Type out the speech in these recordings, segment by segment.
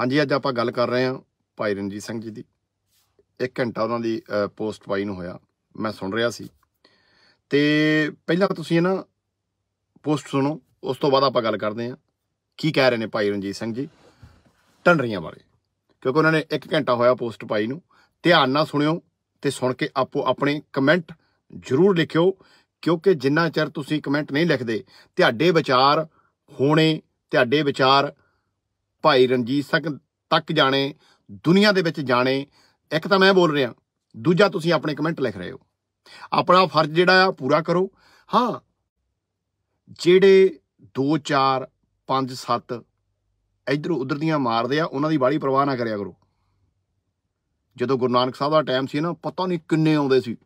ਹਾਂਜੀ ਅੱਜ ਆਪਾਂ ਗੱਲ ਕਰ ਰਹੇ ਹਾਂ ਭਾਈ ਰਣਜੀਤ ਸਿੰਘ ਜੀ ਦੀ 1 ਘੰਟਾ ਉਹਨਾਂ ਦੀ ਪੋਸਟ ਪਾਈ ਨੂੰ ਹੋਇਆ ਮੈਂ ਸੁਣ ਰਿਹਾ ਸੀ ਤੇ ਪਹਿਲਾਂ ਤੁਸੀਂ ਨਾ ਪੋਸਟ ਸੁਣੋ ਉਸ ਤੋਂ ਬਾਅਦ ਆਪਾਂ ਗੱਲ ਕਰਦੇ ਹਾਂ ਕੀ ਕਹਿ ਰਹੇ ਨੇ ਭਾਈ ਰਣਜੀਤ ਸਿੰਘ ਜੀ ਟੰਡਰੀਆਂ ਬਾਰੇ ਕਿਉਂਕਿ ਉਹਨਾਂ ਨੇ 1 ਘੰਟਾ ਹੋਇਆ ਪੋਸਟ ਪਾਈ ਨੂੰ ਧਿਆਨ ਨਾਲ ਸੁਣਿਓ ਤੇ ਸੁਣ ਕੇ ਆਪੋ ਆਪਣੇ ਕਮੈਂਟ ਜ਼ਰੂਰ ਲਿਖਿਓ ਕਿਉਂਕਿ ਜਿੰਨਾ ਚਿਰ ਤੁਸੀਂ ਕਮੈਂਟ ਨਹੀਂ ਲਿਖਦੇ ਤੁਹਾਡੇ ਵਿਚਾਰ ਹੋਣੇ ਤੁਹਾਡੇ ਵਿਚਾਰ ਭਾਈ ਰਣਜੀਤ ਸਿੰਘ ਤੱਕ ਜਾਣੇ ਦੁਨੀਆ ਦੇ ਵਿੱਚ ਜਾਣੇ ਇੱਕ ਤਾਂ ਮੈਂ ਬੋਲ ਰਿਹਾ ਦੂਜਾ ਤੁਸੀਂ ਆਪਣੇ ਕਮੈਂਟ ਲਿਖ ਰਹੇ ਹੋ ਆਪਣਾ ਫਰਜ਼ ਜਿਹੜਾ ਆ ਪੂਰਾ ਕਰੋ ਹਾਂ ਜਿਹੜੇ 2 4 5 7 ਇਧਰ ਉਧਰ ਦੀਆਂ ਮਾਰਦੇ ਆ ਉਹਨਾਂ ਦੀ ਬਾੜੀ ਪਰਵਾਹ ਨਾ ਕਰਿਆ ਕਰੋ ਜਦੋਂ ਗੁਰੂ ਨਾਨਕ ਸਾਹਿਬ ਦਾ ਟਾਈਮ ਸੀ ਨਾ ਪਤਾ ਨਹੀਂ ਕਿੰਨੇ ਆਉਂਦੇ ਸੀ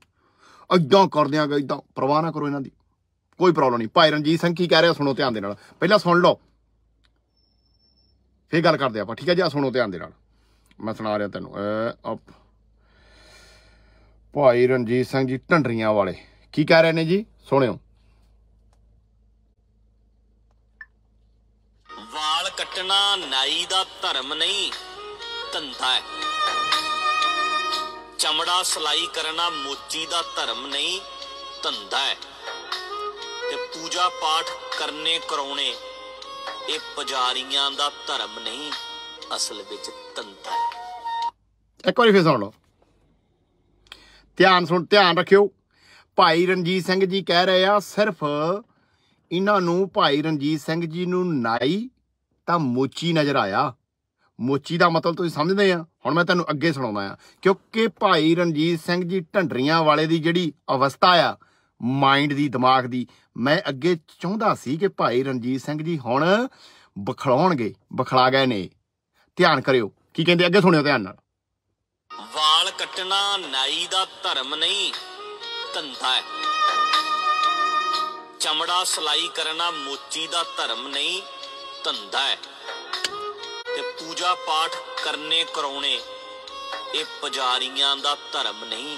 ਇਦਾਂ ਕਰਦੇ ਗਏ ਇਦਾਂ ਪਰਵਾਹ ਨਾ ਕਰੋ ਇਹਨਾਂ ਦੀ ਕੋਈ ਪ੍ਰੋਬਲਮ ਨਹੀਂ ਭਾਈ ਰਣਜੀਤ ਸਿੰਘ ਕੀ ਕਹਿ ਰਿਹਾ ਸੁਣੋ ਧਿਆਨ ਦੇ ਨਾਲ ਪਹਿਲਾਂ ਸੁਣ ਲਓ ਫੇਰ ਗੱਲ ਕਰਦੇ ਆਪਾਂ ਠੀਕ ਹੈ ਜੀ ਆ ਸੁਣੋ ਧਿਆਨ ਦੇ ਨਾਲ ਮੈਂ ਸੁਣਾ ਰਿਹਾ ਤੈਨੂੰ ਅਪ ਭਾਈ ਰਣਜੀਤ ਸਿੰਘ ਜੀ ਢੰਡਰੀਆਂ ਵਾਲੇ ਕੀ ਕਹਿ ਰਹੇ ਨੇ ਜੀ ਸੁਣਿਓ ਵਾਲ ਕੱਟਣਾ ਨਾਈ ਦਾ ਧਰਮ ਨਹੀਂ ਧੰਦਾ ਹੈ ਚਮੜਾ ਸਲਾਈ ਕਰਨਾ ਮੋਚੀ ਦਾ ਧਰਮ ਨਹੀਂ ਧੰਦਾ ਹੈ ਤੇ ਪੂਜਾ ਪਾਠ ਕਰਨੇ ਕਰਾਉਣੇ ਇਹ ਪੁਜਾਰੀਆਂ ਦਾ ਧਰਮ ਨਹੀਂ ਅਸਲ ਵਿੱਚ ਤੰਤਰ ਹੈ ਇੱਕ ਵਾਰੀ ਫੇਰ ਸੁਣ ਲਓ ਧਿਆਨ ਸੁਣ ਧਿਆਨ ਰੱਖਿਓ ਭਾਈ ਰਣਜੀਤ ਸਿੰਘ ਜੀ ਕਹਿ ਰਹੇ ਆ ਸਿਰਫ ਇਹਨਾਂ ਨੂੰ ਭਾਈ ਰਣਜੀਤ ਸਿੰਘ ਜੀ ਨੂੰ ਨਾਈ ਤਾਂ ਮੋਚੀ ਨਜ਼ਰ ਆਇਆ ਮੋਚੀ ਦਾ ਮਤਲਬ ਤੁਸੀਂ ਸਮਝਦੇ ਆ ਹੁਣ ਮੈਂ ਤੁਹਾਨੂੰ ਅੱਗੇ ਸੁਣਾਉਣਾ ਆ ਕਿਉਂਕਿ ਭਾਈ ਰਣਜੀਤ ਸਿੰਘ ਜੀ ਢੰਡਰੀਆਂ ਵਾਲੇ ਦੀ ਜਿਹੜੀ ਅਵਸਥਾ ਆ ਮਾਈਂਡ ਦੀ ਦਿਮਾਗ ਦੀ ਮੈਂ ਅੱਗੇ ਚਾਹੁੰਦਾ ਸੀ ਕਿ ਭਾਈ ਰਣਜੀਤ ਸਿੰਘ ਜੀ ਹੁਣ ਬਖਲਾਉਣਗੇ ਬਖਲਾ ਗਏ ਨੇ ਧਿਆਨ ਕਰਿਓ ਕੀ ਕਹਿੰਦੇ ਅੱਗੇ ਸੁਣਿਓ ਧਿਆਨ ਨਾਲ ਵਾਲ ਕੱਟਣਾ ਨਾਈ ਦਾ ਧਰਮ ਨਹੀਂ ਧੰਦਾ ਹੈ ਚਮੜਾ ਸਲਾਈ ਕਰਨਾ ਮੋਚੀ ਦਾ ਧਰਮ ਨਹੀਂ ਧੰਦਾ ਹੈ ਤੇ ਪੂਜਾ ਪਾਠ ਕਰਨੇ ਕਰਾਉਣੇ ਇਹ ਪੁਜਾਰੀਆਂ ਦਾ ਧਰਮ ਨਹੀਂ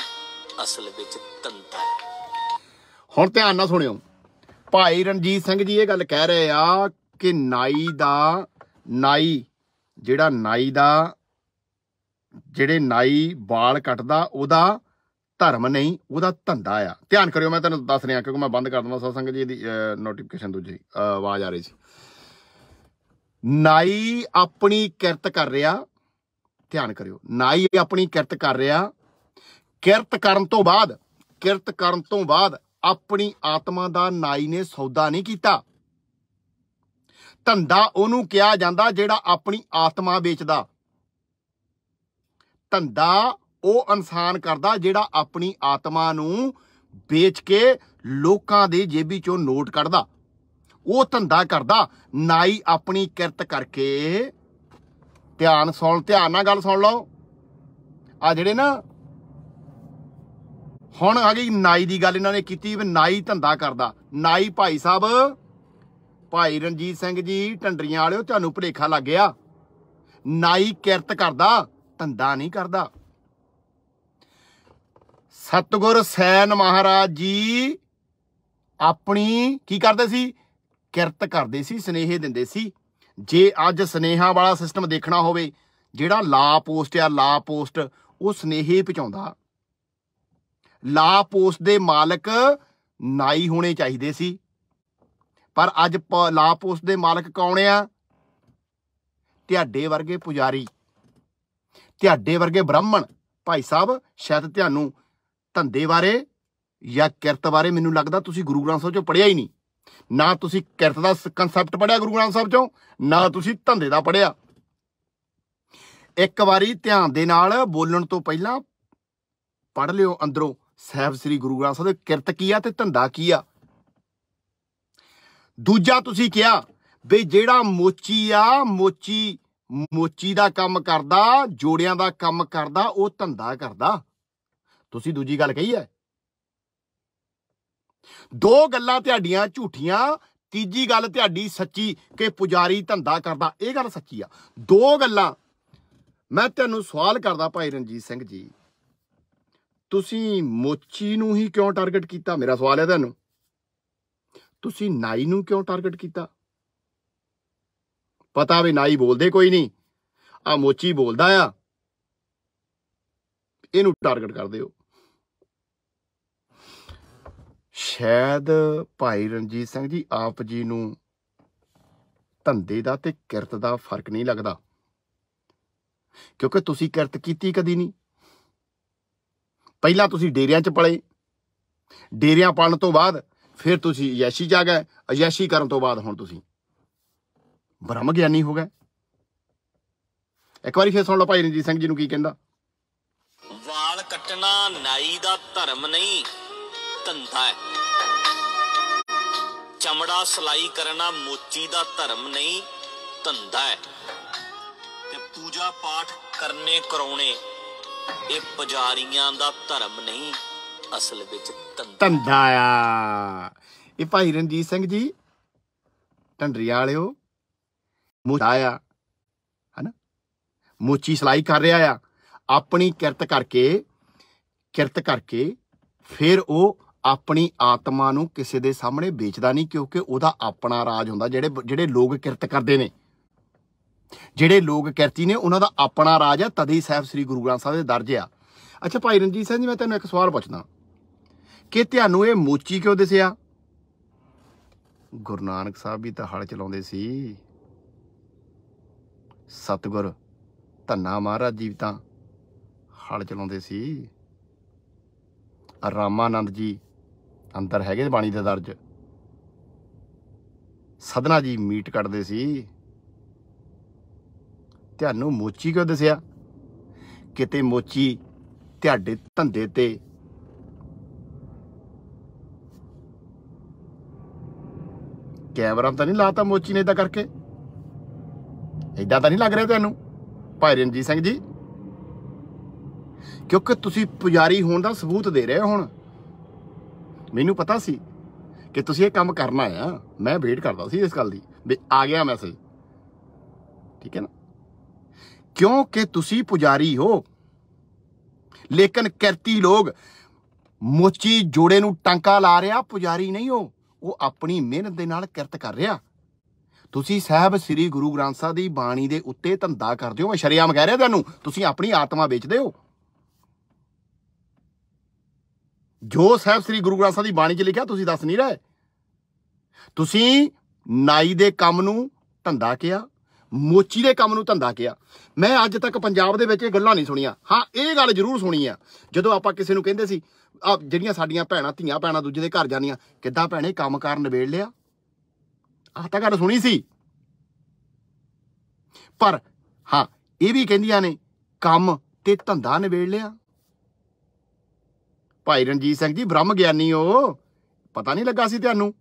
ਅਸਲ ਵਿੱਚ ਧੰਦਾ ਹੈ ਹੁਣ ਧਿਆਨ ਨਾਲ ਸੁਣਿਓ ਭਾਈ ਰਣਜੀਤ ਸਿੰਘ ਜੀ ਇਹ ਗੱਲ ਕਹਿ ਰਹੇ ਆ ਕਿ ਨਾਈ ਦਾ ਨਾਈ ਜਿਹੜਾ ਨਾਈ ਦਾ ਜਿਹੜੇ ਨਾਈ ਵਾਲ ਕੱਟਦਾ ਉਹਦਾ ਧਰਮ ਨਹੀਂ ਉਹਦਾ ਧੰਦਾ ਆ ਧਿਆਨ ਕਰਿਓ ਮੈਂ ਤੁਹਾਨੂੰ ਦੱਸ ਰਿਹਾ ਕਿਉਂਕਿ ਮੈਂ ਬੰਦ ਕਰ ਦਵਾਂ ਸਤਸੰਗ ਜੀ ਦੀ ਨੋਟੀਫਿਕੇਸ਼ਨ ਦੂਜੀ ਆਵਾਜ਼ ਆ ਰਹੀ ਸੀ ਨਾਈ ਆਪਣੀ ਕਿਰਤ ਕਰ ਰਿਹਾ ਧਿਆਨ ਕਰਿਓ ਨਾਈ ਆਪਣੀ ਕਿਰਤ ਕਰ ਰਿਹਾ ਕਿਰਤ ਕਰਨ ਤੋਂ ਬਾਅਦ ਕਿਰਤ ਕਰਨ ਤੋਂ ਬਾਅਦ ਆਪਣੀ ਆਤਮਾ ਦਾ ਨਾਈ ਨੇ ਸੌਦਾ ਨਹੀਂ ਕੀਤਾ ਧੰਦਾ ਉਹਨੂੰ ਕਿਹਾ ਜਾਂਦਾ ਜਿਹੜਾ ਆਪਣੀ ਆਤਮਾ ਵੇਚਦਾ ਧੰਦਾ ਉਹ ਇਨਸਾਨ ਕਰਦਾ ਜਿਹੜਾ ਆਪਣੀ ਆਤਮਾ ਨੂੰ ਵੇਚ ਕੇ ਲੋਕਾਂ ਦੇ ਜੇਬੀ ਚੋਂ ਨੋਟ ਕੱਢਦਾ ਉਹ ਧੰਦਾ ਕਰਦਾ ਨਾਈ ਆਪਣੀ ਕਿਰਤ ਕਰਕੇ ਧਿਆਨ ਸੁਣ ਧਿਆਨ ਨਾਲ ਗੱਲ ਸੁਣ ਲਓ ਆ ਜਿਹੜੇ ਨਾ ਹੁਣ ਆ ਗਈ ਨਾਈ ਦੀ ਗੱਲ ਇਹਨਾਂ ਨੇ ਕੀਤੀ ਵੀ ਨਾਈ ਧੰਦਾ ਕਰਦਾ ਨਾਈ ਭਾਈ ਸਾਹਿਬ ਭਾਈ ਰਣਜੀਤ ਸਿੰਘ ਜੀ ਟੰਡਰੀਆਂ ਵਾਲਿਓ ਤੁਹਾਨੂੰ ਭੁਲੇਖਾ ਲੱਗ ਗਿਆ ਨਾਈ ਕਿਰਤ ਕਰਦਾ ਧੰਦਾ ਨਹੀਂ ਕਰਦਾ ਸਤਗੁਰ ਸੈਨ ਮਹਾਰਾਜ ਜੀ ਆਪਣੀ ਕੀ ਕਰਦੇ ਸੀ ਕਿਰਤ ਕਰਦੇ ਸੀ ਸਨੇਹੇ ਦਿੰਦੇ ਸੀ ਜੇ ਅੱਜ ਸਨੇਹਾ ਵਾਲਾ ਸਿਸਟਮ ਦੇਖਣਾ ਹੋਵੇ ਜਿਹੜਾ ਲਾ ਪੋਸਟ ਆ ਲਾ ਪੋਸਟ ਉਹ ਸਨੇਹੇ ਪਹੁੰਚਾਉਂਦਾ ਲਾ ਪੋਸਟ ਦੇ ਮਾਲਕ ਨਾਈ ਹੋਣੇ ਚਾਹੀਦੇ ਸੀ ਪਰ ਅੱਜ ਲਾ ਪੋਸਟ ਦੇ ਮਾਲਕ ਕੌਣ ਆ ਤੁਹਾਡੇ ਵਰਗੇ ਪੁਜਾਰੀ ਤੁਹਾਡੇ ਵਰਗੇ ਬ੍ਰਾਹਮਣ ਭਾਈ ਸਾਹਿਬ ਸ਼ਾਇਦ ਤੁਹਾਨੂੰ ਧੰਦੇ ਬਾਰੇ ਜਾਂ ਕਿਰਤ ਬਾਰੇ ਮੈਨੂੰ ਲੱਗਦਾ ਤੁਸੀਂ ਗੁਰੂ ਗ੍ਰੰਥ ਸਾਹਿਬ ਚੋਂ ਪੜਿਆ ਹੀ ਨਹੀਂ ਨਾ ਤੁਸੀਂ ਕਿਰਤ ਦਾ ਕਨਸੈਪਟ ਪੜਿਆ ਗੁਰੂ ਗ੍ਰੰਥ ਸਾਹਿਬ ਚੋਂ ਨਾ ਤੁਸੀਂ ਧੰਦੇ ਦਾ ਪੜਿਆ ਇੱਕ ਵਾਰੀ ਧਿਆਨ ਦੇ ਨਾਲ ਬੋਲਣ ਤੋਂ ਪਹਿਲਾਂ ਪੜ ਲਿਓ ਅੰਦਰੋਂ ਸਹਿਬ ਸ੍ਰੀ ਗੁਰੂ ਗ੍ਰੰਥ ਸਾਹਿਬ ਦੇ ਕਿਰਤ ਕੀ ਆ ਤੇ ਧੰਦਾ ਕੀ ਆ ਦੂਜਾ ਤੁਸੀਂ ਕਿਹਾ ਵੀ ਜਿਹੜਾ ਮੋਚੀ ਆ ਮੋਚੀ ਮੋਚੀ ਦਾ ਕੰਮ ਕਰਦਾ ਜੋੜਿਆਂ ਦਾ ਕੰਮ ਕਰਦਾ ਉਹ ਧੰਦਾ ਕਰਦਾ ਤੁਸੀਂ ਦੂਜੀ ਗੱਲ ਕਹੀ ਹੈ ਦੋ ਗੱਲਾਂ ਤੁਹਾਡੀਆਂ ਝੂਠੀਆਂ ਤੀਜੀ ਗੱਲ ਤੁਹਾਡੀ ਸੱਚੀ ਕਿ ਪੁਜਾਰੀ ਧੰਦਾ ਕਰਦਾ ਇਹ ਗੱਲ ਸੱਚੀ ਆ ਦੋ ਗੱਲਾਂ ਮੈਂ ਤੁਹਾਨੂੰ ਸਵਾਲ ਕਰਦਾ ਭਾਈ ਰਣਜੀਤ ਸਿੰਘ ਜੀ ਤੁਸੀਂ ਮੋਚੀ ਨੂੰ ਹੀ ਕਿਉਂ ਟਾਰਗੇਟ ਕੀਤਾ ਮੇਰਾ ਸਵਾਲ ਹੈ ਤੁਹਾਨੂੰ ਤੁਸੀਂ ਨਾਈ ਨੂੰ ਕਿਉਂ ਟਾਰਗੇਟ ਕੀਤਾ ਪਤਾ ਵੀ ਨਾਈ ਬੋਲਦੇ ਕੋਈ ਨਹੀਂ ਆ ਮੋਚੀ ਬੋਲਦਾ ਆ ਇਹਨੂੰ ਟਾਰਗੇਟ ਕਰਦੇ ਹੋ ਸ਼ਾਇਦ ਭਾਈ ਰਣਜੀਤ ਸਿੰਘ ਜੀ ਆਪ ਜੀ ਨੂੰ ਧੰਦੇ ਦਾ ਤੇ ਕਿਰਤ ਦਾ ਫਰਕ ਨਹੀਂ ਲੱਗਦਾ ਕਿਉਂਕਿ ਤੁਸੀਂ ਕਿਰਤ ਕੀਤੀ ਕਦੀ ਨਹੀਂ ਪਹਿਲਾਂ ਤੁਸੀਂ ਡੇਰਿਆਂ 'ਚ ਪਲੇ ਡੇਰਿਆਂ ਪਾਲਣ ਤੋਂ ਬਾਅਦ ਫਿਰ ਤੁਸੀਂ ਯੈਸ਼ੀ ਜਾ ਗਏ ਯੈਸ਼ੀ ਕਰਨ ਤੋਂ ਬਾਅਦ ਹੁਣ ਤੁਸੀਂ ਬ੍ਰਹਮ ਗਿਆਨੀ ਹੋ ਗਏ ਇੱਕ ਵਾਰੀ ਫੇਰ ਸੁਣ ਲਓ ਭਾਈ ਰਣਜੀਤ ਸਿੰਘ ਜੀ ਨੂੰ ਕੀ ਕਹਿੰਦਾ ਵਾਲ ਕੱਟਣਾ ਨਾਈ ਦਾ ਧਰਮ ਨਹੀਂ ਧੰਦਾ ਹੈ ਚਮੜਾ ਸਲਾਈ ਕਰਨਾ ਮੋਚੀ ਦਾ ਧਰਮ ਨਹੀਂ ਧੰਦਾ ਹੈ ਤੇ ਪੂਜਾ ਪਾਠ ਕਰਨੇ ਕਰਾਉਣੇ ਇਹ ਪੁਜਾਰੀਆਂ ਦਾ ਧਰਮ ਨਹੀਂ ਅਸਲ ਵਿੱਚ ਧੰਦਾ ਆ ਇਹ ਭਾਈ ਰਣਜੀਤ ਸਿੰਘ ਜੀ ਢੰਡਰੀ ਵਾਲਿਓ ਆ ਹਨਾ ਮੋਚੀ ਸਲਾਈ ਕਰ ਰਿਹਾ ਆ ਆਪਣੀ ਕਿਰਤ ਕਰਕੇ ਕਿਰਤ ਕਰਕੇ ਫਿਰ ਉਹ ਆਪਣੀ ਆਤਮਾ ਨੂੰ ਕਿਸੇ ਦੇ ਸਾਹਮਣੇ ਵੇਚਦਾ ਨਹੀਂ ਕਿਉਂਕਿ ਉਹਦਾ ਆਪਣਾ ਰਾਜ ਹੁੰਦਾ ਜਿਹੜੇ ਜਿਹੜੇ ਲੋਕ ਕਿਰਤ ਕਰਦੇ ਨੇ ਜਿਹੜੇ ਲੋਕ ਕਿਰਤੀ ਨੇ ਉਹਨਾਂ ਦਾ ਆਪਣਾ ਰਾਜ ਹੈ ਤਦੇ ਸਾਹਿਬ ਸ੍ਰੀ ਗੁਰੂ ਗ੍ਰੰਥ ਸਾਹਿਬ ਦੇ ਦਰਜ ਆ ਅੱਛਾ ਭਾਈ ਰਣਜੀਤ ਸਿੰਘ ਜੀ ਮੈਂ ਤੈਨੂੰ ਇੱਕ ਸਵਾਲ ਪੁੱਛਦਾ ਕਿ ਤੁਹਾਨੂੰ ਇਹ ਮੋਚੀ ਕਿਉਂ ਦਿਸਿਆ ਗੁਰੂ ਨਾਨਕ ਸਾਹਿਬ ਵੀ ਤਾਂ ਹਲ ਚਲਾਉਂਦੇ ਸੀ ਸਤਗੁਰ ਧੰਨਾ ਮਹਾਰਾਜ ਜੀ ਤਾਂ ਹਲ ਚਲਾਉਂਦੇ ਸੀ ਰਾਮਾਨੰਦ ਜੀ ਅੰਦਰ ਹੈਗੇ ਬਾਣੀ ਦੇ ਦਰਜ ਸਦਨਾ ਜੀ ਮੀਟ ਕੱਟਦੇ ਸੀ ਤੁਹਾਨੂੰ ਮੋਚੀ ਕਿਉਂ ਦੱਸਿਆ ਕਿਤੇ ਮੋਚੀ ਤੁਹਾਡੇ ਧੰਦੇ ਤੇ ਕੈਮਰਾ ਤਾਂ ਨਹੀਂ ਲਾਤਾ ਮੋਚੀ ਨੇ ਇਦਾਂ ਕਰਕੇ ਇਦਾਂ ਤਾਂ ਨਹੀਂ ਲੱਗ ਰਿਹਾ ਤੁਹਾਨੂੰ ਭਾਈ ਰਣਜੀਤ ਸਿੰਘ ਜੀ ਕਿਉਂਕਿ ਤੁਸੀਂ ਪੁਜਾਰੀ ਹੋਣ ਦਾ ਸਬੂਤ ਦੇ ਰਹੇ ਹੋ ਹੁਣ ਮੈਨੂੰ ਪਤਾ ਸੀ ਕਿ ਤੁਸੀਂ ਇਹ ਕੰਮ ਕਰਨਾ ਆ ਮੈਂ ਵੇਟ ਕਰਦਾ ਸੀ ਇਸ ਗੱਲ ਦੀ ਵੀ ਆ ਗਿਆ ਮੈਸੇਜ ਠੀਕ ਹੈ ਨਾ ਕਿਉਂਕਿ ਤੁਸੀਂ ਪੁਜਾਰੀ ਹੋ ਲੇਕਿਨ ਕਿਰਤੀ ਲੋਕ ਮੋਚੀ ਜੋੜੇ ਨੂੰ ਟਾਂਕਾ ਲਾ ਰਿਹਾ ਪੁਜਾਰੀ ਨਹੀਂ ਹੋ ਉਹ ਆਪਣੀ ਮਿਹਨਤ ਦੇ ਨਾਲ ਕਿਰਤ ਕਰ ਰਿਹਾ ਤੁਸੀਂ ਸਾਹਿਬ ਸ੍ਰੀ ਗੁਰੂ ਗ੍ਰੰਥ ਸਾਹਿਬ ਦੀ ਬਾਣੀ ਦੇ ਉੱਤੇ ਧੰਦਾ ਕਰਦੇ ਹੋ ਮੈਂ ਸ਼ਰੀਆਮ ਕਹਿ ਰਿਹਾ ਤੁਹਾਨੂੰ ਤੁਸੀਂ ਆਪਣੀ ਆਤਮਾ ਵੇਚਦੇ ਹੋ ਜੋ ਸਾਹਿਬ ਸ੍ਰੀ ਗੁਰੂ ਗ੍ਰੰਥ ਸਾਹਿਬ ਦੀ ਬਾਣੀ 'ਚ ਲਿਖਿਆ ਤੁਸੀਂ ਦੱਸ ਨਹੀਂ ਰਹੇ ਤੁਸੀਂ ਨਾਈ ਦੇ ਕੰਮ ਨੂੰ ਧੰਦਾ ਕਿਹਾ ਮੋਚੀ ਦੇ ਕੰਮ ਨੂੰ ਧੰਦਾ ਕਿਹਾ ਮੈਂ ਅੱਜ ਤੱਕ ਪੰਜਾਬ ਦੇ ਵਿੱਚ ਇਹ ਗੱਲਾਂ ਨਹੀਂ ਸੁਣੀਆਂ ਹਾਂ ਇਹ ਗੱਲ ਜ਼ਰੂਰ ਸੁਣੀ ਆ ਜਦੋਂ ਆਪਾਂ ਕਿਸੇ ਨੂੰ ਕਹਿੰਦੇ ਸੀ ਆ ਜਿਹੜੀਆਂ ਸਾਡੀਆਂ ਭੈਣਾਂ ਧੀਆਂ ਭੈਣਾਂ ਦੂਜੇ ਦੇ ਘਰ ਜਾਂਦੀਆਂ ਕਿੱਦਾਂ ਭੈਣੇ ਕੰਮ ਕਾਰ ਨਿਬੇੜ ਲਿਆ ਆਹ ਤਾਂ ਗੱਲ ਸੁਣੀ ਸੀ ਪਰ ਹਾਂ ਇਹ ਵੀ ਕਹਿੰਦੀਆਂ ਨੇ ਕੰਮ ਤੇ ਧੰਦਾ ਨਿਬੇੜ ਲਿਆ ਭਾਈ ਰਣਜੀਤ ਸਿੰਘ ਜੀ ਬ੍ਰਹਮ ਗਿਆਨੀ ਹੋ ਪਤਾ ਨਹੀਂ ਲੱਗਾ ਸੀ ਤੁਹਾਨੂੰ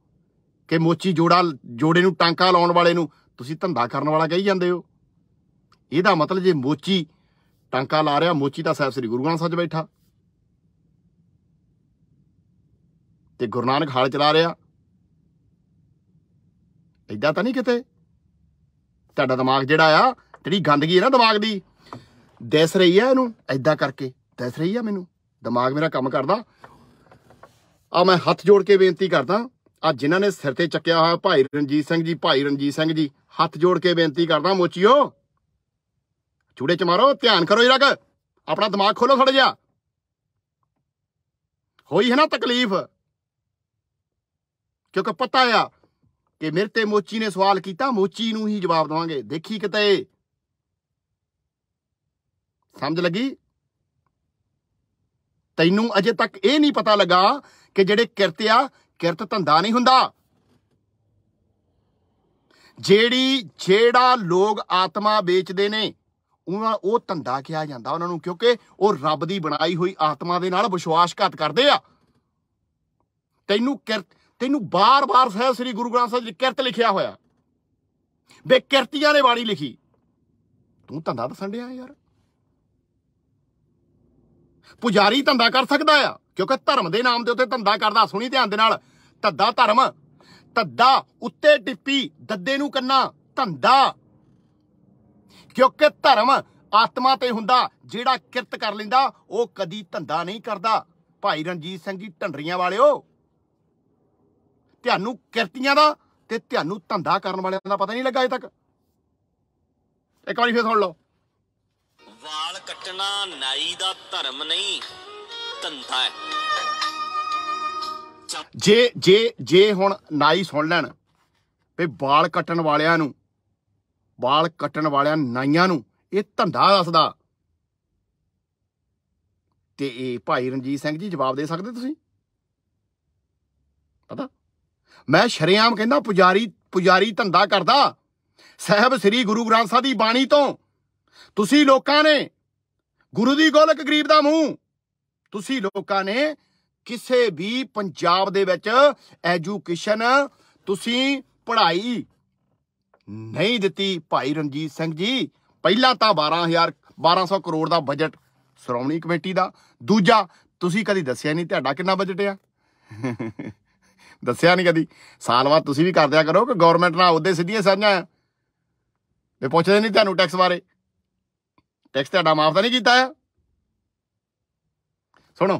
ਕਿ ਮੋਚੀ ਜੋੜਾ ਜੋੜੇ ਨੂੰ ਟਾਂਕਾ ਲਾਉਣ ਵਾਲੇ ਨੂੰ ਤੁਸੀਂ ਧੰਦਾ ਕਰਨ ਵਾਲਾ ਕਹੀ ਜਾਂਦੇ ਹੋ ਇਹਦਾ ਮਤਲਬ ਜੇ ਮੋਚੀ ਟੰਕਾ ਲਾ ਰਿਹਾ ਮੋਚੀ ਤਾਂ ਸਾਹਿਬ ਸ੍ਰੀ ਗੁਰੂ ਗ੍ਰੰਥ ਸਾਹਿਬ ਬੈਠਾ ਤੇ ਗੁਰੂ ਨਾਨਕ ਹਾਲ ਚਲਾ ਰਿਹਾ ਐਦਾਂ ਤਾਂ ਨਹੀਂ ਕਿਤੇ ਤੁਹਾਡਾ ਦਿਮਾਗ ਜਿਹੜਾ ਆ ਜਿਹੜੀ ਗੰਦਗੀ ਹੈ ਨਾ ਦਿਮਾਗ ਦੀ ਦਿਸ ਰਹੀ ਆ ਇਹਨੂੰ ਐਦਾਂ ਕਰਕੇ ਦਿਸ ਰਹੀ ਆ ਮੈਨੂੰ ਦਿਮਾਗ ਮੇਰਾ ਕੰਮ ਕਰਦਾ ਆ ਮੈਂ ਹੱਥ ਜੋੜ ਕੇ ਬੇਨਤੀ ਕਰਦਾ ਆ ਜਿਨ੍ਹਾਂ ਨੇ ਸਿਰ ਤੇ ਚੱਕਿਆ ਹੋਇਆ ਭਾਈ ਰਣਜੀਤ ਸਿੰਘ ਜੀ ਭਾਈ ਰਣਜੀਤ ਸਿੰਘ ਜੀ ਹੱਥ ਜੋੜ ਕੇ ਬੇਨਤੀ ਕਰਦਾ ਮੋਚੀਓ ਚੂੜੇ ਚ ਮਾਰੋ ਧਿਆਨ ਕਰੋ ਜਰਾ ਆਪਣਾ ਦਿਮਾਗ ਖੋਲੋ ਥੋੜਾ ਜਿਹਾ ਹੋਈ ਹੈ ਨਾ ਤਕਲੀਫ ਕਿਉਂਕਿ ਪਤਾ ਆ ਕਿ ਮੇਰੇ ਤੇ ਮੋਚੀ ਨੇ ਸਵਾਲ ਕੀਤਾ ਮੋਚੀ ਨੂੰ ਹੀ ਜਵਾਬ ਦਵਾਂਗੇ ਦੇਖੀ ਕਿਤੇ ਸਮਝ ਲੱਗੀ ਤੈਨੂੰ ਅਜੇ ਤੱਕ ਇਹ ਨਹੀਂ ਪਤਾ ਲੱਗਾ ਕਿ ਜਿਹੜੇ ਕਿਰਤਿਆ ਕਿਰਤ ਧੰਦਾ ਨਹੀਂ ਹੁੰਦਾ ਜਿਹੜੀ ਜਿਹੜਾ ਲੋਕ ਆਤਮਾ ਵੇਚਦੇ ਨੇ ਉਹਨਾਂ ਉਹ ਧੰਦਾ ਕਿਹਾ ਜਾਂਦਾ ਉਹਨਾਂ ਨੂੰ ਕਿਉਂਕਿ ਉਹ ਰੱਬ ਦੀ ਬਣਾਈ ਹੋਈ ਆਤਮਾ ਦੇ ਨਾਲ ਵਿਸ਼ਵਾਸਘਾਤ ਕਰਦੇ ਆ ਤੈਨੂੰ ਕਿਰਤ ਤੈਨੂੰ ਬਾਰ-ਬਾਰ ਸਹਿਬ ਸ੍ਰੀ ਗੁਰੂ ਗ੍ਰੰਥ ਸਾਹਿਬ ਜੀ ਕਿਰਤ ਲਿਖਿਆ ਹੋਇਆ ਬੇ ਕਿਰਤੀਆਂ ਨੇ ਬਾਣੀ ਲਿਖੀ ਤੂੰ ਧੰਦਾ ਦੱਸਣ ਡਿਆ ਯਾਰ ਪੁਜਾਰੀ ਧੰਦਾ ਕਰ ਸਕਦਾ ਆ ਕਿਉਂਕਿ ਧਰਮ ਦੇ ਨਾਮ ਦੇ ਉੱਤੇ ਧੰਦਾ ਕਰਦਾ ਸੁਣੀ ਧਿਆਨ ਦੇ ਨਾਲ ਧੱਦਾ ਧਰਮ ਧੱਦਾ ਉੱਤੇ ਟਿੱਪੀ ਦੱਦੇ ਨੂੰ ਕੰਨਾ ਧੰਦਾ ਕਿਉਂਕਿ ਧਰਮ ਆਤਮਾ ਤੇ ਹੁੰਦਾ ਜਿਹੜਾ ਕਿਰਤ ਕਰ ਲਿੰਦਾ ਉਹ ਕਦੀ ਧੰਦਾ ਨਹੀਂ ਕਰਦਾ ਭਾਈ ਰਣਜੀਤ ਸਿੰਘ ਜੀ ਢੰਡਰੀਆਂ ਵਾਲਿਓ ਤੁਹਾਨੂੰ ਕਿਰਤੀਆਂ ਦਾ ਤੇ ਤੁਹਾਨੂੰ ਧੰਦਾ ਕਰਨ ਵਾਲਿਆਂ ਦਾ ਪਤਾ ਨਹੀਂ ਲੱਗਾ ਅਜੇ ਤੱਕ ਇੱਕ ਵਾਰੀ ਫੇਰ ਸੁਣ ਲਓ ਵਾਲ ਕੱਟਣਾ ਨਾਈ ਦਾ ਧਰਮ ਨਹੀਂ ਧੰਦਾ ਹੈ ਜੇ ਜੇ ਜੇ ਹੁਣ ਨਾਈ ਸੁਣ ਲੈਣ ਵੀ ਵਾਲ ਕੱਟਣ ਵਾਲਿਆਂ ਨੂੰ ਵਾਲ ਕੱਟਣ ਵਾਲਿਆਂ ਨਾਈਆਂ ਨੂੰ ਇਹ ਧੰਦਾ ਦੱਸਦਾ ਤੇ ਇਹ ਭਾਈ ਰਣਜੀਤ ਸਿੰਘ ਜੀ ਜਵਾਬ ਦੇ ਸਕਦੇ ਤੁਸੀਂ ਪਤਾ ਮੈਂ ਸ਼ਰਿਆਮ ਕਹਿੰਦਾ ਪੁਜਾਰੀ ਪੁਜਾਰੀ ਧੰਦਾ ਕਰਦਾ ਸਹਿਬ ਸ੍ਰੀ ਗੁਰੂ ਗ੍ਰੰਥ ਸਾਹਿਬ ਦੀ ਬਾਣੀ ਤੋਂ ਤੁਸੀਂ ਲੋਕਾਂ ਨੇ ਗੁਰੂ ਦੀ ਗੋਲਕ ਗਰੀਬ ਦਾ ਮੂੰਹ ਤੁਸੀਂ ਲੋਕਾਂ ਨੇ ਕਿਸੇ ਵੀ ਪੰਜਾਬ ਦੇ ਵਿੱਚ ਐਜੂਕੇਸ਼ਨ ਤੁਸੀਂ ਪੜ੍ਹਾਈ ਨਹੀਂ ਦਿੱਤੀ ਭਾਈ ਰਣਜੀਤ ਸਿੰਘ ਜੀ ਪਹਿਲਾਂ ਤਾਂ 12000 1200 ਕਰੋੜ ਦਾ ਬਜਟ ਸ਼੍ਰੋਮਣੀ ਕਮੇਟੀ ਦਾ ਦੂਜਾ ਤੁਸੀਂ ਕਦੀ ਦੱਸਿਆ ਨਹੀਂ ਤੁਹਾਡਾ ਕਿੰਨਾ ਬਜਟ ਆ ਦੱਸਿਆ ਨਹੀਂ ਕਦੀ ਸਾਲ ਬਾਅਦ ਤੁਸੀਂ ਵੀ ਕਰਦਿਆ ਕਰੋ ਕਿ ਗਵਰਨਮੈਂਟ ਨਾਲ ਉਹਦੇ ਸਿੱਧੀਆਂ ਸਾਂਝਾਂ ਤੇ ਪੁੱਛਦੇ ਨਹੀਂ ਤੁਹਾਨੂੰ ਟੈਕਸ ਬਾਰੇ ਟੈਕਸ ਤੁਹਾਡਾ ਮਾਫ ਤਾਂ ਨਹੀਂ ਕੀਤਾ ਆ ਸੁਣੋ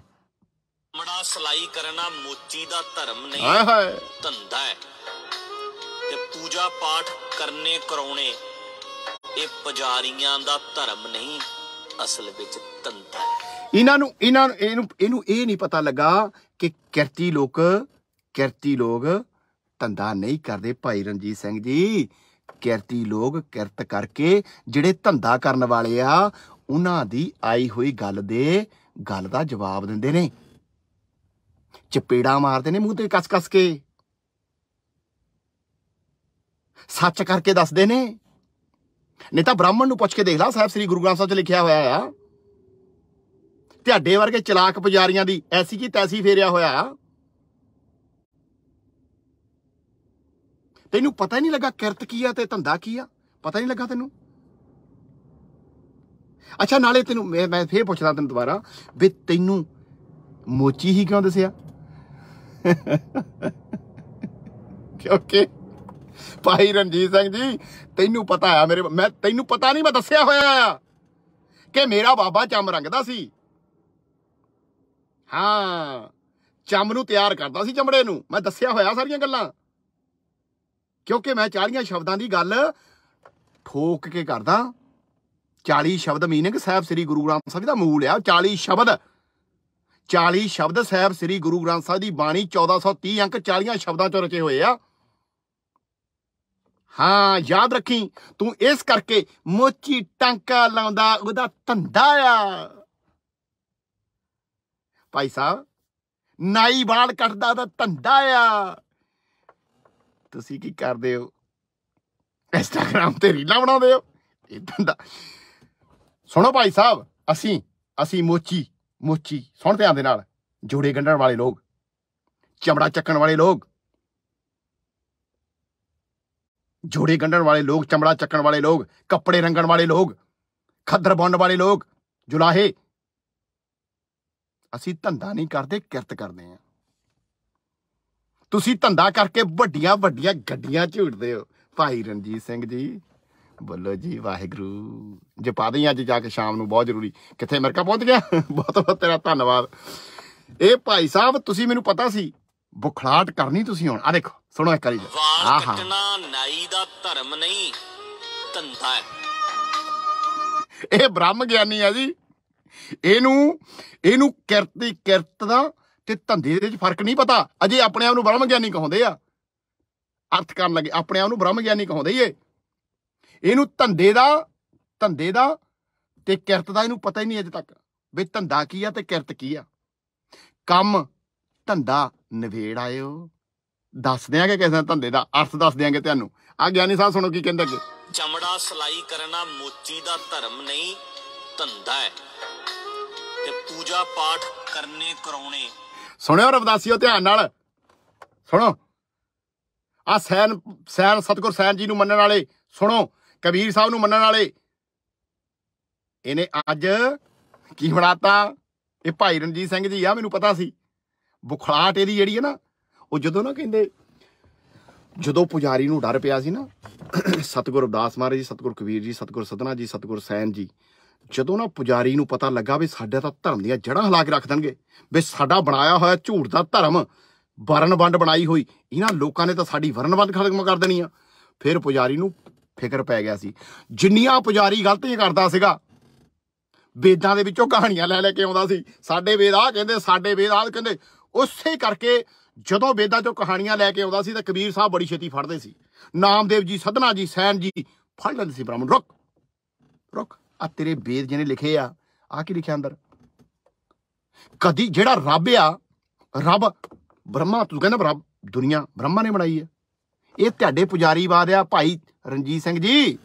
ਮੜਾ ਸਲਾਈ ਕਰਨਾ ਮੋਚੀ ਦਾ ਧਰਮ ਨਹੀਂ ਹਾਏ ਹਾਏ ਧੰਦਾ ਹੈ ਤੇ ਪੂਜਾ ਪਾਠ ਕਰਨੇ ਕਰਾਉਣੇ ਇਹ ਪੁਜਾਰੀਆਂ ਦਾ ਧਰਮ ਨਹੀਂ ਅਸਲ ਵਿੱਚ ਧੰਦਾ ਹੈ ਇਹਨਾਂ ਨੂੰ ਇਹਨਾਂ ਨੂੰ ਇਹਨੂੰ ਇਹਨੂੰ ਇਹ ਨਹੀਂ ਪਤਾ ਲੱਗਾ ਕਿ ਕਿਰਤੀ ਲੋਕ ਕਿਰਤੀ ਲੋਕ ਧੰਦਾ ਨਹੀਂ ਕਰਦੇ ਭਾਈ ਰਣਜੀਤ ਸਿੰਘ ਜੀ ਕਿਰਤੀ ਲੋਕ ਕਿਰਤ ਕਰਕੇ ਜਿਹੜੇ ਧੰਦਾ ਕਰਨ ਵਾਲੇ ਆ ਉਹਨਾਂ ਦੀ ਆਈ ਹੋਈ ਗੱਲ ਦੇ ਗੱਲ ਦਾ ਜਵਾਬ ਦਿੰਦੇ ਨੇ ਚਪੇੜਾ ਮਾਰਦੇ ਨੇ ਮੂੰਹ ਤੇ ਕਸ-ਕਸ ਕੇ ਸੱਚ ਕਰਕੇ ਦੱਸਦੇ ਨੇ ਨਹੀਂ ਤਾਂ ਬ੍ਰਾਹਮਣ ਨੂੰ ਪੁੱਛ ਕੇ ਦੇਖ ਲਾ ਸਾਹਿਬ ਸ੍ਰੀ ਗੁਰੂ ਗ੍ਰੰਥ ਸਾਹਿਬ 'ਚ ਲਿਖਿਆ ਹੋਇਆ ਆ ਤੁਹਾਡੇ ਵਰਗੇ ਚਲਾਕ ਪੁਜਾਰੀਆਂ ਦੀ ਐਸੀ ਕੀ ਤੈਸੀ ਫੇਰਿਆ ਹੋਇਆ ਆ ਤੈਨੂੰ ਪਤਾ ਨਹੀਂ ਲੱਗਾ ਕਿਰਤ ਕੀ ਆ ਤੇ ਧੰਦਾ ਕੀ ਆ ਪਤਾ ਨਹੀਂ ਲੱਗਾ ਤੈਨੂੰ ਅੱਛਾ ਨਾਲੇ ਤੈਨੂੰ ਮੈਂ ਮੈਂ ਫੇਰ ਪੁੱਛਦਾ ਤੈਨੂੰ ਦੁਬਾਰਾ ਵੀ ਤੈਨੂੰ ਮੋਚੀ ਹੀ ਕਿਉਂ ਦੱਸਿਆ ਕਿਉਂਕਿ ਭਾਈ ਰਣਜੀਤ ਸਿੰਘ ਜੀ ਤੈਨੂੰ ਪਤਾ ਆ ਮੇਰੇ ਮੈਂ ਤੈਨੂੰ ਪਤਾ ਨਹੀਂ ਮੈਂ ਦੱਸਿਆ ਹੋਇਆ ਆ ਕਿ ਮੇਰਾ ਬਾਬਾ ਚੰਮ ਰੰਗਦਾ ਸੀ ਹਾਂ ਚੰਮ ਨੂੰ ਤਿਆਰ ਕਰਦਾ ਸੀ ਚਮੜੇ ਨੂੰ ਮੈਂ ਦੱਸਿਆ ਹੋਇਆ ਸਾਰੀਆਂ ਗੱਲਾਂ ਕਿਉਂਕਿ ਮੈਂ 40 ਸ਼ਬਦਾਂ ਦੀ ਗੱਲ ਠੋਕ ਕੇ ਕਰਦਾ 40 ਸ਼ਬਦ ਮੀਨਿੰਗ ਸਾਹਿਬ ਸ੍ਰੀ ਗੁਰੂ ਗ੍ਰੰਥ ਸਾਹਿਬ ਦਾ ਮੂਲ ਆ 40 ਸ਼ਬਦ 40 ਸ਼ਬਦ ਸਾਹਿਬ ਸ੍ਰੀ ਗੁਰੂ ਗ੍ਰੰਥ ਸਾਹਿਬ ਦੀ ਬਾਣੀ 1430 ਅੰਕ 40 ਸ਼ਬਦਾਂ ਚੋਂ ਰਚੇ ਹੋਏ ਆ ਹਾਂ ਯਾਦ ਰੱਖੀ ਤੂੰ ਇਸ ਕਰਕੇ ਮੋਚੀ ਟਾਂਕਾ ਲਾਉਂਦਾ ਉਹਦਾ ਧੰਦਾ ਆ ਭਾਈ ਸਾਹਿਬ ਨਾਈ ਵਾਲ ਕੱਟਦਾ ਦਾ ਧੰਦਾ ਆ ਤੁਸੀਂ ਕੀ ਕਰਦੇ ਹੋ ਇੰਸਟਾਗ੍ਰam ਤੇ ਰੀਲਾਂ ਬਣਾਉਂਦੇ ਹੋ ਇਦਾਂ ਦਾ ਸੁਣੋ ਭਾਈ ਸਾਹਿਬ ਅਸੀਂ ਅਸੀਂ ਮੋਚੀ ਮੋਚੀ ਸੁਣ ਧਿਆਨ ਦੇ ਨਾਲ ਜੋੜੇ ਗੰਢਣ ਵਾਲੇ ਲੋਕ ਚਮੜਾ ਚੱਕਣ ਵਾਲੇ ਲੋਕ ਜੋੜੇ ਗੰਢਣ ਵਾਲੇ ਲੋਕ ਚਮੜਾ ਚੱਕਣ ਵਾਲੇ ਲੋਕ ਕੱਪੜੇ ਰੰਗਣ ਵਾਲੇ ਲੋਕ ਖੱਦਰ ਬੁੰਨ ਵਾਲੇ ਲੋਕ ਜੁਲਾਹੇ ਅਸੀਂ ਧੰਦਾ ਨਹੀਂ ਕਰਦੇ ਕਿਰਤ ਕਰਦੇ ਆਂ ਤੁਸੀਂ ਧੰਦਾ ਕਰਕੇ ਵੱਡੀਆਂ ਵੱਡੀਆਂ ਗੱਡੀਆਂ ਝੂਟਦੇ ਹੋ ਭਾਈ ਰਣਜੀਤ ਸਿੰਘ ਜੀ ਬੋਲੋ ਜੀ ਵਾਹਿਗੁਰੂ ਜੇ ਪਾਦੇ ਅੱਜ ਜਾ ਕੇ ਸ਼ਾਮ ਨੂੰ ਬਹੁਤ ਜ਼ਰੂਰੀ ਕਿੱਥੇ ਅਮਰੀਕਾ ਪਹੁੰਚ ਗਿਆ ਬਹੁਤ ਬਹੁਤ ਤੇਰਾ ਧੰਨਵਾਦ ਇਹ ਭਾਈ ਸਾਹਿਬ ਤੁਸੀਂ ਮੈਨੂੰ ਪਤਾ ਸੀ ਬੁਖਲਾਟ ਕਰਨੀ ਤੁਸੀਂ ਹੁਣ ਆ ਦੇਖੋ ਸੁਣੋ ਇੱਕ ਵਾਰੀ ਆਹਾ ਕੱਟਣਾ ਨਾਈ ਦਾ ਧਰਮ ਨਹੀਂ ਧੰਦਾ ਹੈ ਇਹ ਬ੍ਰਹਮ ਗਿਆਨੀ ਆ ਜੀ ਇਹਨੂੰ ਇਹਨੂੰ ਕਿਰਤੀ ਕਿਰਤ ਦਾ ਤੇ ਧੰਦੇ ਦੇ ਵਿੱਚ ਫਰਕ ਨਹੀਂ ਪਤਾ ਅਜੇ ਆਪਣੇ ਆਪ ਨੂੰ ਬ੍ਰਹਮ ਗਿਆਨੀ ਕਹਾਉਂਦੇ ਆ ਅਰਥ ਕਰਨ ਲੱਗੇ ਆਪਣੇ ਆਪ ਨੂੰ ਬ੍ਰਹਮ ਗਿਆਨੀ ਕਹਾਉਂਦੇ ਏ ਇਹਨੂੰ ਧੰਦੇ ਦਾ ਧੰਦੇ ਦਾ ਤੇ ਕਿਰਤ ਦਾ ਇਹਨੂੰ ਪਤਾ ਹੀ ਨਹੀਂ ਅਜੇ ਤੱਕ ਵੀ ਧੰਦਾ ਕੀ ਆ ਤੇ ਕਿਰਤ ਕੀ ਆ ਕੰਮ ਧੰਦਾ ਨਵੇੜ ਆਇਓ ਦੱਸ ਦਿਆਂਗੇ ਕਿਸੇ ਧੰਦੇ ਦਾ ਅਰਥ ਦੱਸ ਦਿਆਂਗੇ ਤੁਹਾਨੂੰ ਆ ਗਿਆਨੀ ਸਾਹਿਬ ਸੁਣੋ ਕੀ ਕਹਿੰਦੇ ਅੱਗੇ ਚਮੜਾ ਸਲਾਈ ਕਰਨਾ ਮੋਚੀ ਦਾ ਧਰਮ ਨਹੀਂ ਧੰਦਾ ਹੈ ਤੇ ਪੂਜਾ ਪਾਠ ਕਰਨੇ ਕਰਾਉਣੇ ਸੁਣਿਓ ਰਵਦਾਸੀਓ ਧਿਆਨ ਨਾਲ ਸੁਣੋ ਆ ਸੈਨ ਸੈਨ ਸਤਗੁਰ ਸੈਨ ਜੀ ਨੂੰ ਮੰਨਣ ਵਾਲੇ ਸੁਣੋ ਕਬੀਰ ਸਾਹਿਬ ਨੂੰ ਮੰਨਣ ਵਾਲੇ ਇਹਨੇ ਅੱਜ ਕੀ ਬਣਾਤਾ ਇਹ ਭਾਈ ਰਣਜੀਤ ਸਿੰਘ ਜੀ ਆ ਮੈਨੂੰ ਪਤਾ ਸੀ ਬੁਖਲਾਟ ਇਹਦੀ ਜਿਹੜੀ ਹੈ ਨਾ ਉਹ ਜਦੋਂ ਨਾ ਕਹਿੰਦੇ ਜਦੋਂ ਪੁਜਾਰੀ ਨੂੰ ਡਰ ਪਿਆ ਸੀ ਨਾ ਸਤਗੁਰ ਅਰਦਾਸ ਮਹਾਰਾਜ ਜੀ ਸਤਗੁਰ ਕਬੀਰ ਜੀ ਸਤਗੁਰ ਸਤਨਾ ਜੀ ਸਤਗੁਰ ਸੈਨ ਜੀ ਜਦੋਂ ਨਾ ਪੁਜਾਰੀ ਨੂੰ ਪਤਾ ਲੱਗਾ ਵੀ ਸਾਡੇ ਤਾਂ ਧਰਮ ਦੀਆਂ ਜੜਾਂ ਹਲਾ ਕੇ ਰੱਖ ਦੇਣਗੇ ਵੀ ਸਾਡਾ ਬਣਾਇਆ ਹੋਇਆ ਝੂਠ ਦਾ ਧਰਮ ਵਰਨਵੰਡ ਬਣਾਈ ਹੋਈ ਇਹਨਾਂ ਲੋਕਾਂ ਨੇ ਤਾਂ ਸਾਡੀ ਵਰਨਵੰਡ ਖਤਮ ਕਰ ਦੇਣੀ ਆ ਫਿਰ ਪੁਜਾਰੀ ਨੂੰ ਫਿਕਰ ਪੈ ਗਿਆ ਸੀ ਜਿੰਨੀਆਂ ਪੁਜਾਰੀ ਗਲਤੀਆਂ ਕਰਦਾ ਸੀਗਾ ਵੇਦਾਂ ਦੇ ਵਿੱਚੋਂ ਕਹਾਣੀਆਂ ਲੈ ਲੈ ਕੇ ਆਉਂਦਾ ਸੀ ਸਾਡੇ ਵੇਦ ਆ ਕਹਿੰਦੇ ਸਾਡੇ ਵੇਦ ਆ ਕਹਿੰਦੇ ਉਸੇ ਕਰਕੇ ਜਦੋਂ ਵੇਦਾਂ ਚੋਂ ਕਹਾਣੀਆਂ ਲੈ ਕੇ ਆਉਂਦਾ ਸੀ ਤਾਂ ਕਬੀਰ ਸਾਹਿਬ ਬੜੀ ਛੇਤੀ ਫੜਦੇ ਸੀ ਨਾਮਦੇਵ ਜੀ ਸਦਨਾ ਜੀ ਸੈਨ ਜੀ ਫੜ ਲੈਂਦੇ ਸੀ ਬ੍ਰਾਹਮਣ ਰੁਕ ਰੁਕ ਆ ਤੇਰੇ ਵੇਦ ਜਿਹਨੇ ਲਿਖੇ ਆ ਆ ਕੀ ਲਿਖਿਆ ਅੰਦਰ ਕਦੀ ਜਿਹੜਾ ਰੱਬ ਆ ਰੱਬ ਬ੍ਰਹਮਾ ਤੂੰ ਕਹਿੰਦਾ ਰੱਬ ਦੁਨੀਆ ਬ੍ਰਹਮਾ ਨੇ ਬਣਾਈ ਆ ਇਹ ਤੁਹਾਡੇ ਪੁਜਾਰੀਵਾਦ ਆ ਭਾਈ ਰਣਜੀਤ ਸਿੰਘ ਜੀ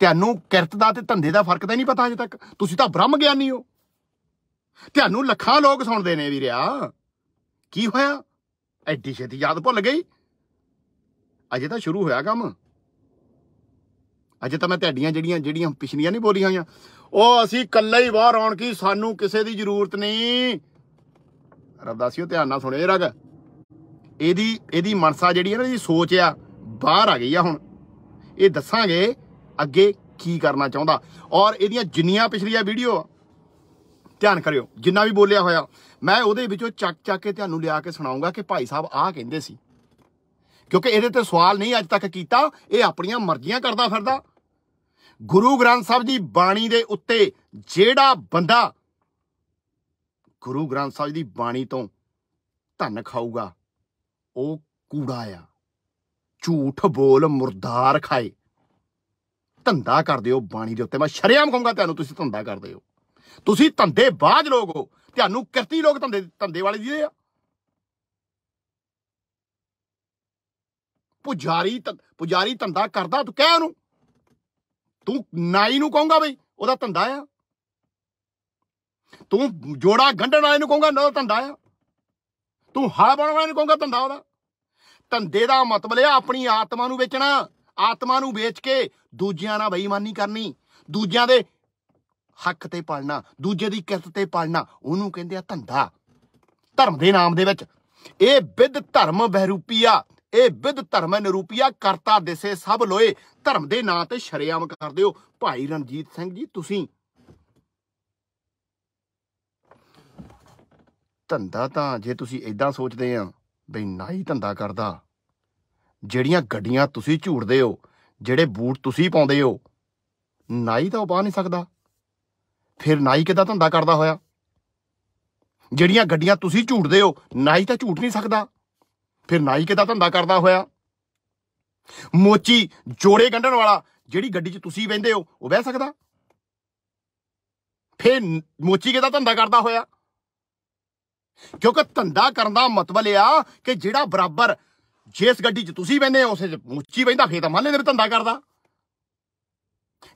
ਤੁਹਾਨੂੰ ਕਿਰਤ ਦਾ ਤੇ ਧੰਦੇ ਦਾ ਫਰਕ ਤਾਂ ਨਹੀਂ ਪਤਾ ਅਜੇ ਤੱਕ ਤੁਸੀਂ ਤਾਂ ਬ੍ਰਹਮ ਗਿਆਨੀ ਹੋ ਤੁਹਾਨੂੰ ਲੱਖਾਂ ਲੋਕ ਸੁਣਦੇ ਨੇ ਵੀਰਿਆ ਕੀ ਹੋਇਆ ਐਡੀ ਛੇਤੀ ਯਾਦ ਭੁੱਲ ਗਈ ਅਜੇ ਤਾਂ ਸ਼ੁਰੂ ਹੋਇਆ ਕੰਮ ਅਜੇ ਤਾਂ ਮੈਂ ਤੁਹਾਡੀਆਂ ਜਿਹੜੀਆਂ ਜਿਹੜੀਆਂ ਪਿਛਲੀਆਂ ਨਹੀਂ ਬੋਲੀਆਂ ਹੋਈਆਂ ਉਹ ਅਸੀਂ ਇਕੱਲੇ ਹੀ ਬਾਹਰ ਆਉਣ ਕੀ ਸਾਨੂੰ ਕਿਸੇ ਦੀ ਜ਼ਰੂਰਤ ਨਹੀਂ ਰਬਦਾਸੀਓ ਧਿਆਨ ਨਾਲ ਸੁਣਿਓ ਰਗ ਇਹਦੀ ਇਹਦੀ ਮਨਸਾ ਜਿਹੜੀ ਹੈ ਨਾ ਜੀ ਸੋਚ ਆ ਬਾਹਰ ਆ ਗਈ ਆ ਹੁਣ ਇਹ ਦੱਸਾਂਗੇ ਅੱਗੇ ਕੀ ਕਰਨਾ ਚਾਹੁੰਦਾ ਔਰ ਇਹਦੀਆਂ ਜਿੰਨੀਆਂ ਪਿਛਲੀਆਂ ਵੀਡੀਓ ਧਿਆਨ ਕਰਿਓ ਜਿੰਨਾ ਵੀ ਬੋਲਿਆ ਹੋਇਆ ਮੈਂ ਉਹਦੇ ਵਿੱਚੋਂ ਚੱਕ ਚੱਕ ਕੇ ਤੁਹਾਨੂੰ ਲਿਆ ਕੇ ਸੁਣਾਉਂਗਾ ਕਿ ਭਾਈ ਸਾਹਿਬ ਆਹ ਕਹਿੰਦੇ ਸੀ ਕਿਉਂਕਿ ਇਹਦੇ ਤੇ ਸਵਾਲ ਨਹੀਂ ਅੱਜ ਤੱਕ ਕੀਤਾ ਇਹ ਆਪਣੀਆਂ ਮਰਜ਼ੀਆਂ ਕਰਦਾ ਫਿਰਦਾ ਗੁਰੂ ਗ੍ਰੰਥ ਸਾਹਿਬ ਦੀ ਬਾਣੀ ਦੇ ਉੱਤੇ ਜਿਹੜਾ ਬੰਦਾ ਗੁਰੂ ਗ੍ਰੰਥ ਸਾਹਿਬ ਦੀ ਬਾਣੀ ਤੋਂ ਧਨ ਖਾਊਗਾ ਉਹ ਕੂੜਾ ਆ ਝੂਠ ਬੋਲ ਮੁਰਦਾਰ ਖਾਏ ਧੰਦਾ ਕਰਦੇ ਹੋ ਬਾਣੀ ਦੇ ਉੱਤੇ ਮੈਂ ਸ਼ਰਿਆਮ ਕਹੂੰਗਾ ਤੁਹਾਨੂੰ ਤੁਸੀਂ ਧੰਦਾ ਕਰਦੇ ਹੋ ਤੁਸੀਂ ਧੰਦੇ ਬਾਜ ਲੋਕ ਹੋ ਤੁਹਾਨੂੰ ਕਿਰਤੀ ਲੋਕ ਧੰਦੇ ਧੰਦੇ ਵਾਲੇ ਜਿਹਦੇ ਆ ਪੁਜਾਰੀ ਪੁਜਾਰੀ ਧੰਦਾ ਕਰਦਾ ਤੂੰ ਕਹਿ ਉਹਨੂੰ ਤੂੰ ਨਾਈ ਨੂੰ ਕਹੂੰਗਾ ਬਈ ਉਹਦਾ ਧੰਦਾ ਆ ਤੂੰ ਜੋੜਾ ਗੰਢਣ ਵਾਲੇ ਨੂੰ ਕਹੂੰਗਾ ਨਾ ਧੰਦਾ ਆ ਤੂੰ ਹਲ ਬਣਾਉਣ ਵਾਲੇ ਨੂੰ ਕਹੂੰਗਾ ਧੰਦਾ ਉਹਦਾ ਧੰਦੇ ਦਾ ਮਤਲਬ ਇਹ ਆਪਣੀ ਆਤਮਾ ਨੂੰ ਵੇਚਣਾ ਆਤਮਾ ਨੂੰ ਵੇਚ ਕੇ ਦੂਜਿਆਂ ਨਾਲ ਬੇਈਮਾਨੀ ਕਰਨੀ ਦੂਜਿਆਂ ਦੇ ਹੱਕ ਤੇ ਪੜਨਾ ਦੂਜੇ ਦੀ ਕਿਰਤ ਤੇ ਪੜਨਾ ਉਹਨੂੰ ਕਹਿੰਦੇ ਆ ਧੰਦਾ ਧਰਮ ਦੇ ਨਾਮ ਦੇ ਵਿੱਚ ਇਹ ਵਿਦ ਧਰਮ ਬਹਿਰੂਪੀ ਆ ਇਹ ਵਿਦ ਧਰਮ ਨਿਰੂਪਿਆ ਕਰਤਾ ਦਿਸੇ ਸਭ ਲੋਏ ਧਰਮ ਦੇ ਨਾਂ ਤੇ ਸ਼ਰਿਆਮ ਕਰਦੇ ਹੋ ਭਾਈ ਰਣਜੀਤ ਸਿੰਘ ਜੀ ਤੁਸੀਂ ਧੰਦਾ ਤਾਂ ਜੇ ਤੁਸੀਂ ਇਦਾਂ ਸੋਚਦੇ ਆ ਬਈ ਨਾ ਹੀ ਧੰਦਾ ਕਰਦਾ ਜਿਹੜੀਆਂ ਗੱਡੀਆਂ ਤੁਸੀਂ ਝੂੜਦੇ ਹੋ ਜਿਹੜੇ ਬੂਟ ਤੁਸੀਂ ਪਾਉਂਦੇ ਹੋ ਨਾਈ ਤਾਂ ਉਹ ਪਾ ਨਹੀਂ ਸਕਦਾ ਫਿਰ ਨਾਈ ਕਿਦਾਂ ਧੰਦਾ ਕਰਦਾ ਹੋਇਆ ਜਿਹੜੀਆਂ ਗੱਡੀਆਂ ਤੁਸੀਂ ਝੂੜਦੇ ਹੋ ਨਾਈ ਤਾਂ ਝੂਟ ਨਹੀਂ ਸਕਦਾ ਫਿਰ ਨਾਈ ਦਾ ਧੰਦਾ ਕਰਦਾ ਹੋਇਆ ਮੋਚੀ ਜੋੜੇ ਗੰਢਣ ਵਾਲਾ ਜਿਹੜੀ ਗੱਡੀ 'ਚ ਤੁਸੀਂ ਬੈੰਦੇ ਹੋ ਉਹ ਬਹਿ ਸਕਦਾ ਫਿਰ ਮੋਚੀ ਕਿਦਾ ਧੰਦਾ ਕਰਦਾ ਹੋਇਆ ਕਿਉਂਕਿ ਧੰਦਾ ਕਰਨ ਦਾ ਮਤਲਬ ਲਿਆ ਆ ਕਿ ਜਿਹੜਾ ਬਰਾਬਰ ਜਿਸ ਗੱਡੀ 'ਚ ਤੁਸੀਂ ਬੈੰਦੇ ਹੋ ਉਸੇ 'ਚ ਮੋਚੀ ਬੈੰਦਾ ਫੇਰ ਤਾਂ ਮੰਨ ਲੈਂਦੇ ਵੀ ਧੰਦਾ ਕਰਦਾ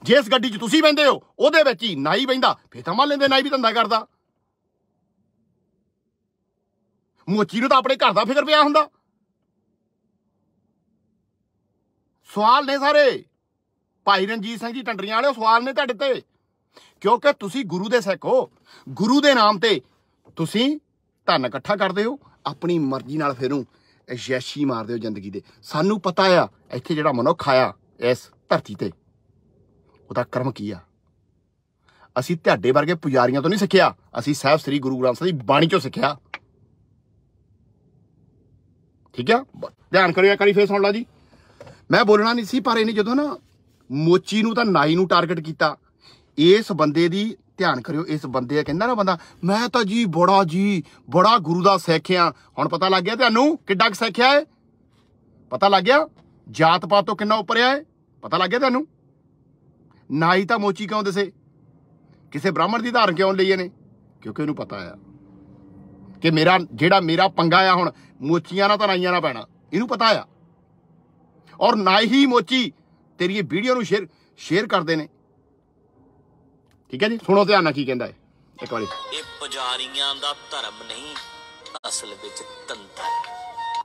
ਜਿਸ ਗੱਡੀ 'ਚ ਤੁਸੀਂ ਬੈੰਦੇ ਹੋ ਉਹਦੇ ਵਿੱਚ ਹੀ ਨਾਈ ਬੈੰਦਾ ਫੇਰ ਤਾਂ ਮੰਨ ਲੈਂਦੇ ਨਾਈ ਵੀ ਧੰਦਾ ਕਰਦਾ ਮੋਚੀ ਨੂੰ ਤਾਂ ਆਪਣੇ ਘਰ ਦਾ ਫਿਕਰ ਪਿਆ ਹੁੰਦਾ ਸਵਾਲ ਨੇ ਸਾਰੇ ਭਾਈ ਰਣਜੀਤ ਸਿੰਘ ਜੀ ਟੰਡਰੀਆਂ ਵਾਲਿਓ ਸਵਾਲ ਨੇ ਤੁਹਾਡੇ ਤੇ ਕਿਉਂਕਿ ਤੁਸੀਂ ਗੁਰੂ ਦੇ ਸਿੱਖ ਹੋ ਗੁਰੂ ਦੇ ਨਾਮ ਤੇ ਤੁਸੀਂ ਧਨ ਇਕੱਠਾ ਕਰਦੇ ਹੋ ਆਪਣੀ ਮਰਜ਼ੀ ਨਾਲ ਫਿਰੂ ਯੈਸ਼ੀ ਮਾਰਦੇ ਹੋ ਜ਼ਿੰਦਗੀ ਦੇ ਸਾਨੂੰ ਪਤਾ ਆ ਇੱਥੇ ਜਿਹੜਾ ਮਨੁੱਖ ਆਇਆ ਇਸ ਧਰਤੀ ਤੇ ਉਹਦਾ ਕਰਮ ਕੀ ਆ ਅਸੀਂ ਤੁਹਾਡੇ ਵਰਗੇ ਪੁਜਾਰੀਆਂ ਤੋਂ ਨਹੀਂ ਸਿੱਖਿਆ ਅਸੀਂ ਸਹਿਬ ਸ੍ਰੀ ਗੁਰੂ ਗ੍ਰੰਥ ਸਾਹਿਬ ਦੀ ਬਾਣੀ ਚੋਂ ਸਿੱਖਿਆ ਠੀਕ ਆ ਧਿਆਨ ਕਰਿਓ ਕਰੀ ਫੇਰ ਸੁਣ ਲਾ ਜੀ ਮੈਂ ਬੋਲਣਾ ਨਹੀਂ ਸੀ ਪਰ ਇਹਨੇ ਜਦੋਂ ਨਾ ਮੋਚੀ ਨੂੰ ਤਾਂ ਨਾਈ ਨੂੰ ਟਾਰਗੇਟ ਕੀਤਾ ਇਸ ਬੰਦੇ ਦੀ ਧਿਆਨ ਕਰਿਓ ਇਸ ਬੰਦੇ ਆ ਕਹਿੰਦਾ ਨਾ ਬੰਦਾ ਮੈਂ ਤਾਂ ਜੀ ਬੜਾ ਜੀ ਬੜਾ ਗੁਰੂ ਦਾ ਸਿੱਖਿਆ ਹੁਣ ਪਤਾ ਲੱਗ ਗਿਆ ਤੁਹਾਨੂੰ ਕਿੱਡਾ ਕੁ ਸਿੱਖਿਆ ਹੈ ਪਤਾ ਲੱਗ ਗਿਆ ਜਾਤ ਪਾਤ ਤੋਂ ਕਿੰਨਾ ਉੱਪਰਿਆ ਹੈ ਪਤਾ ਲੱਗ ਗਿਆ ਤੁਹਾਨੂੰ ਨਾਈ ਤਾਂ ਮੋਚੀ ਕਿਉਂ ਦਸੇ ਕਿਸੇ ਬ੍ਰਾਹਮਣ ਦੀ ਧਾਰਨ ਕਿਉਂ ਲਈਏ ਨੇ ਕਿਉਂਕਿ ਉਹਨੂੰ ਪਤਾ ਆ ਕਿ ਮੇਰਾ ਜਿਹੜਾ ਮੇਰਾ ਪੰਗਾ ਆ ਹੁਣ ਮੋਚੀਆਂ ਨਾਲ ਤਾਂ ਨਾਈਆਂ ਨਾਲ ਪੈਣਾ ਇਹਨੂੰ ਪਤਾ ਆ ਔਰ ਨਾ ਹੀ ਮੋਚੀ ਤੇਰੀ ਇਹ ਵੀਡੀਓ ਨੂੰ ਸ਼ੇਅਰ ਸ਼ੇਅਰ ਕਰਦੇ ਨੇ ਠੀਕ ਹੈ ਜੀ ਸੁਣੋ ਧਿਆਨ ਨਾਲ ਕੀ ਕਹਿੰਦਾ ਹੈ ਇੱਕ ਵਾਰੀ ਇਹ ਪੁਜਾਰੀਆਂ ਦਾ ਧਰਮ ਨਹੀਂ ਅਸਲ ਵਿੱਚ ਤੰਤਰ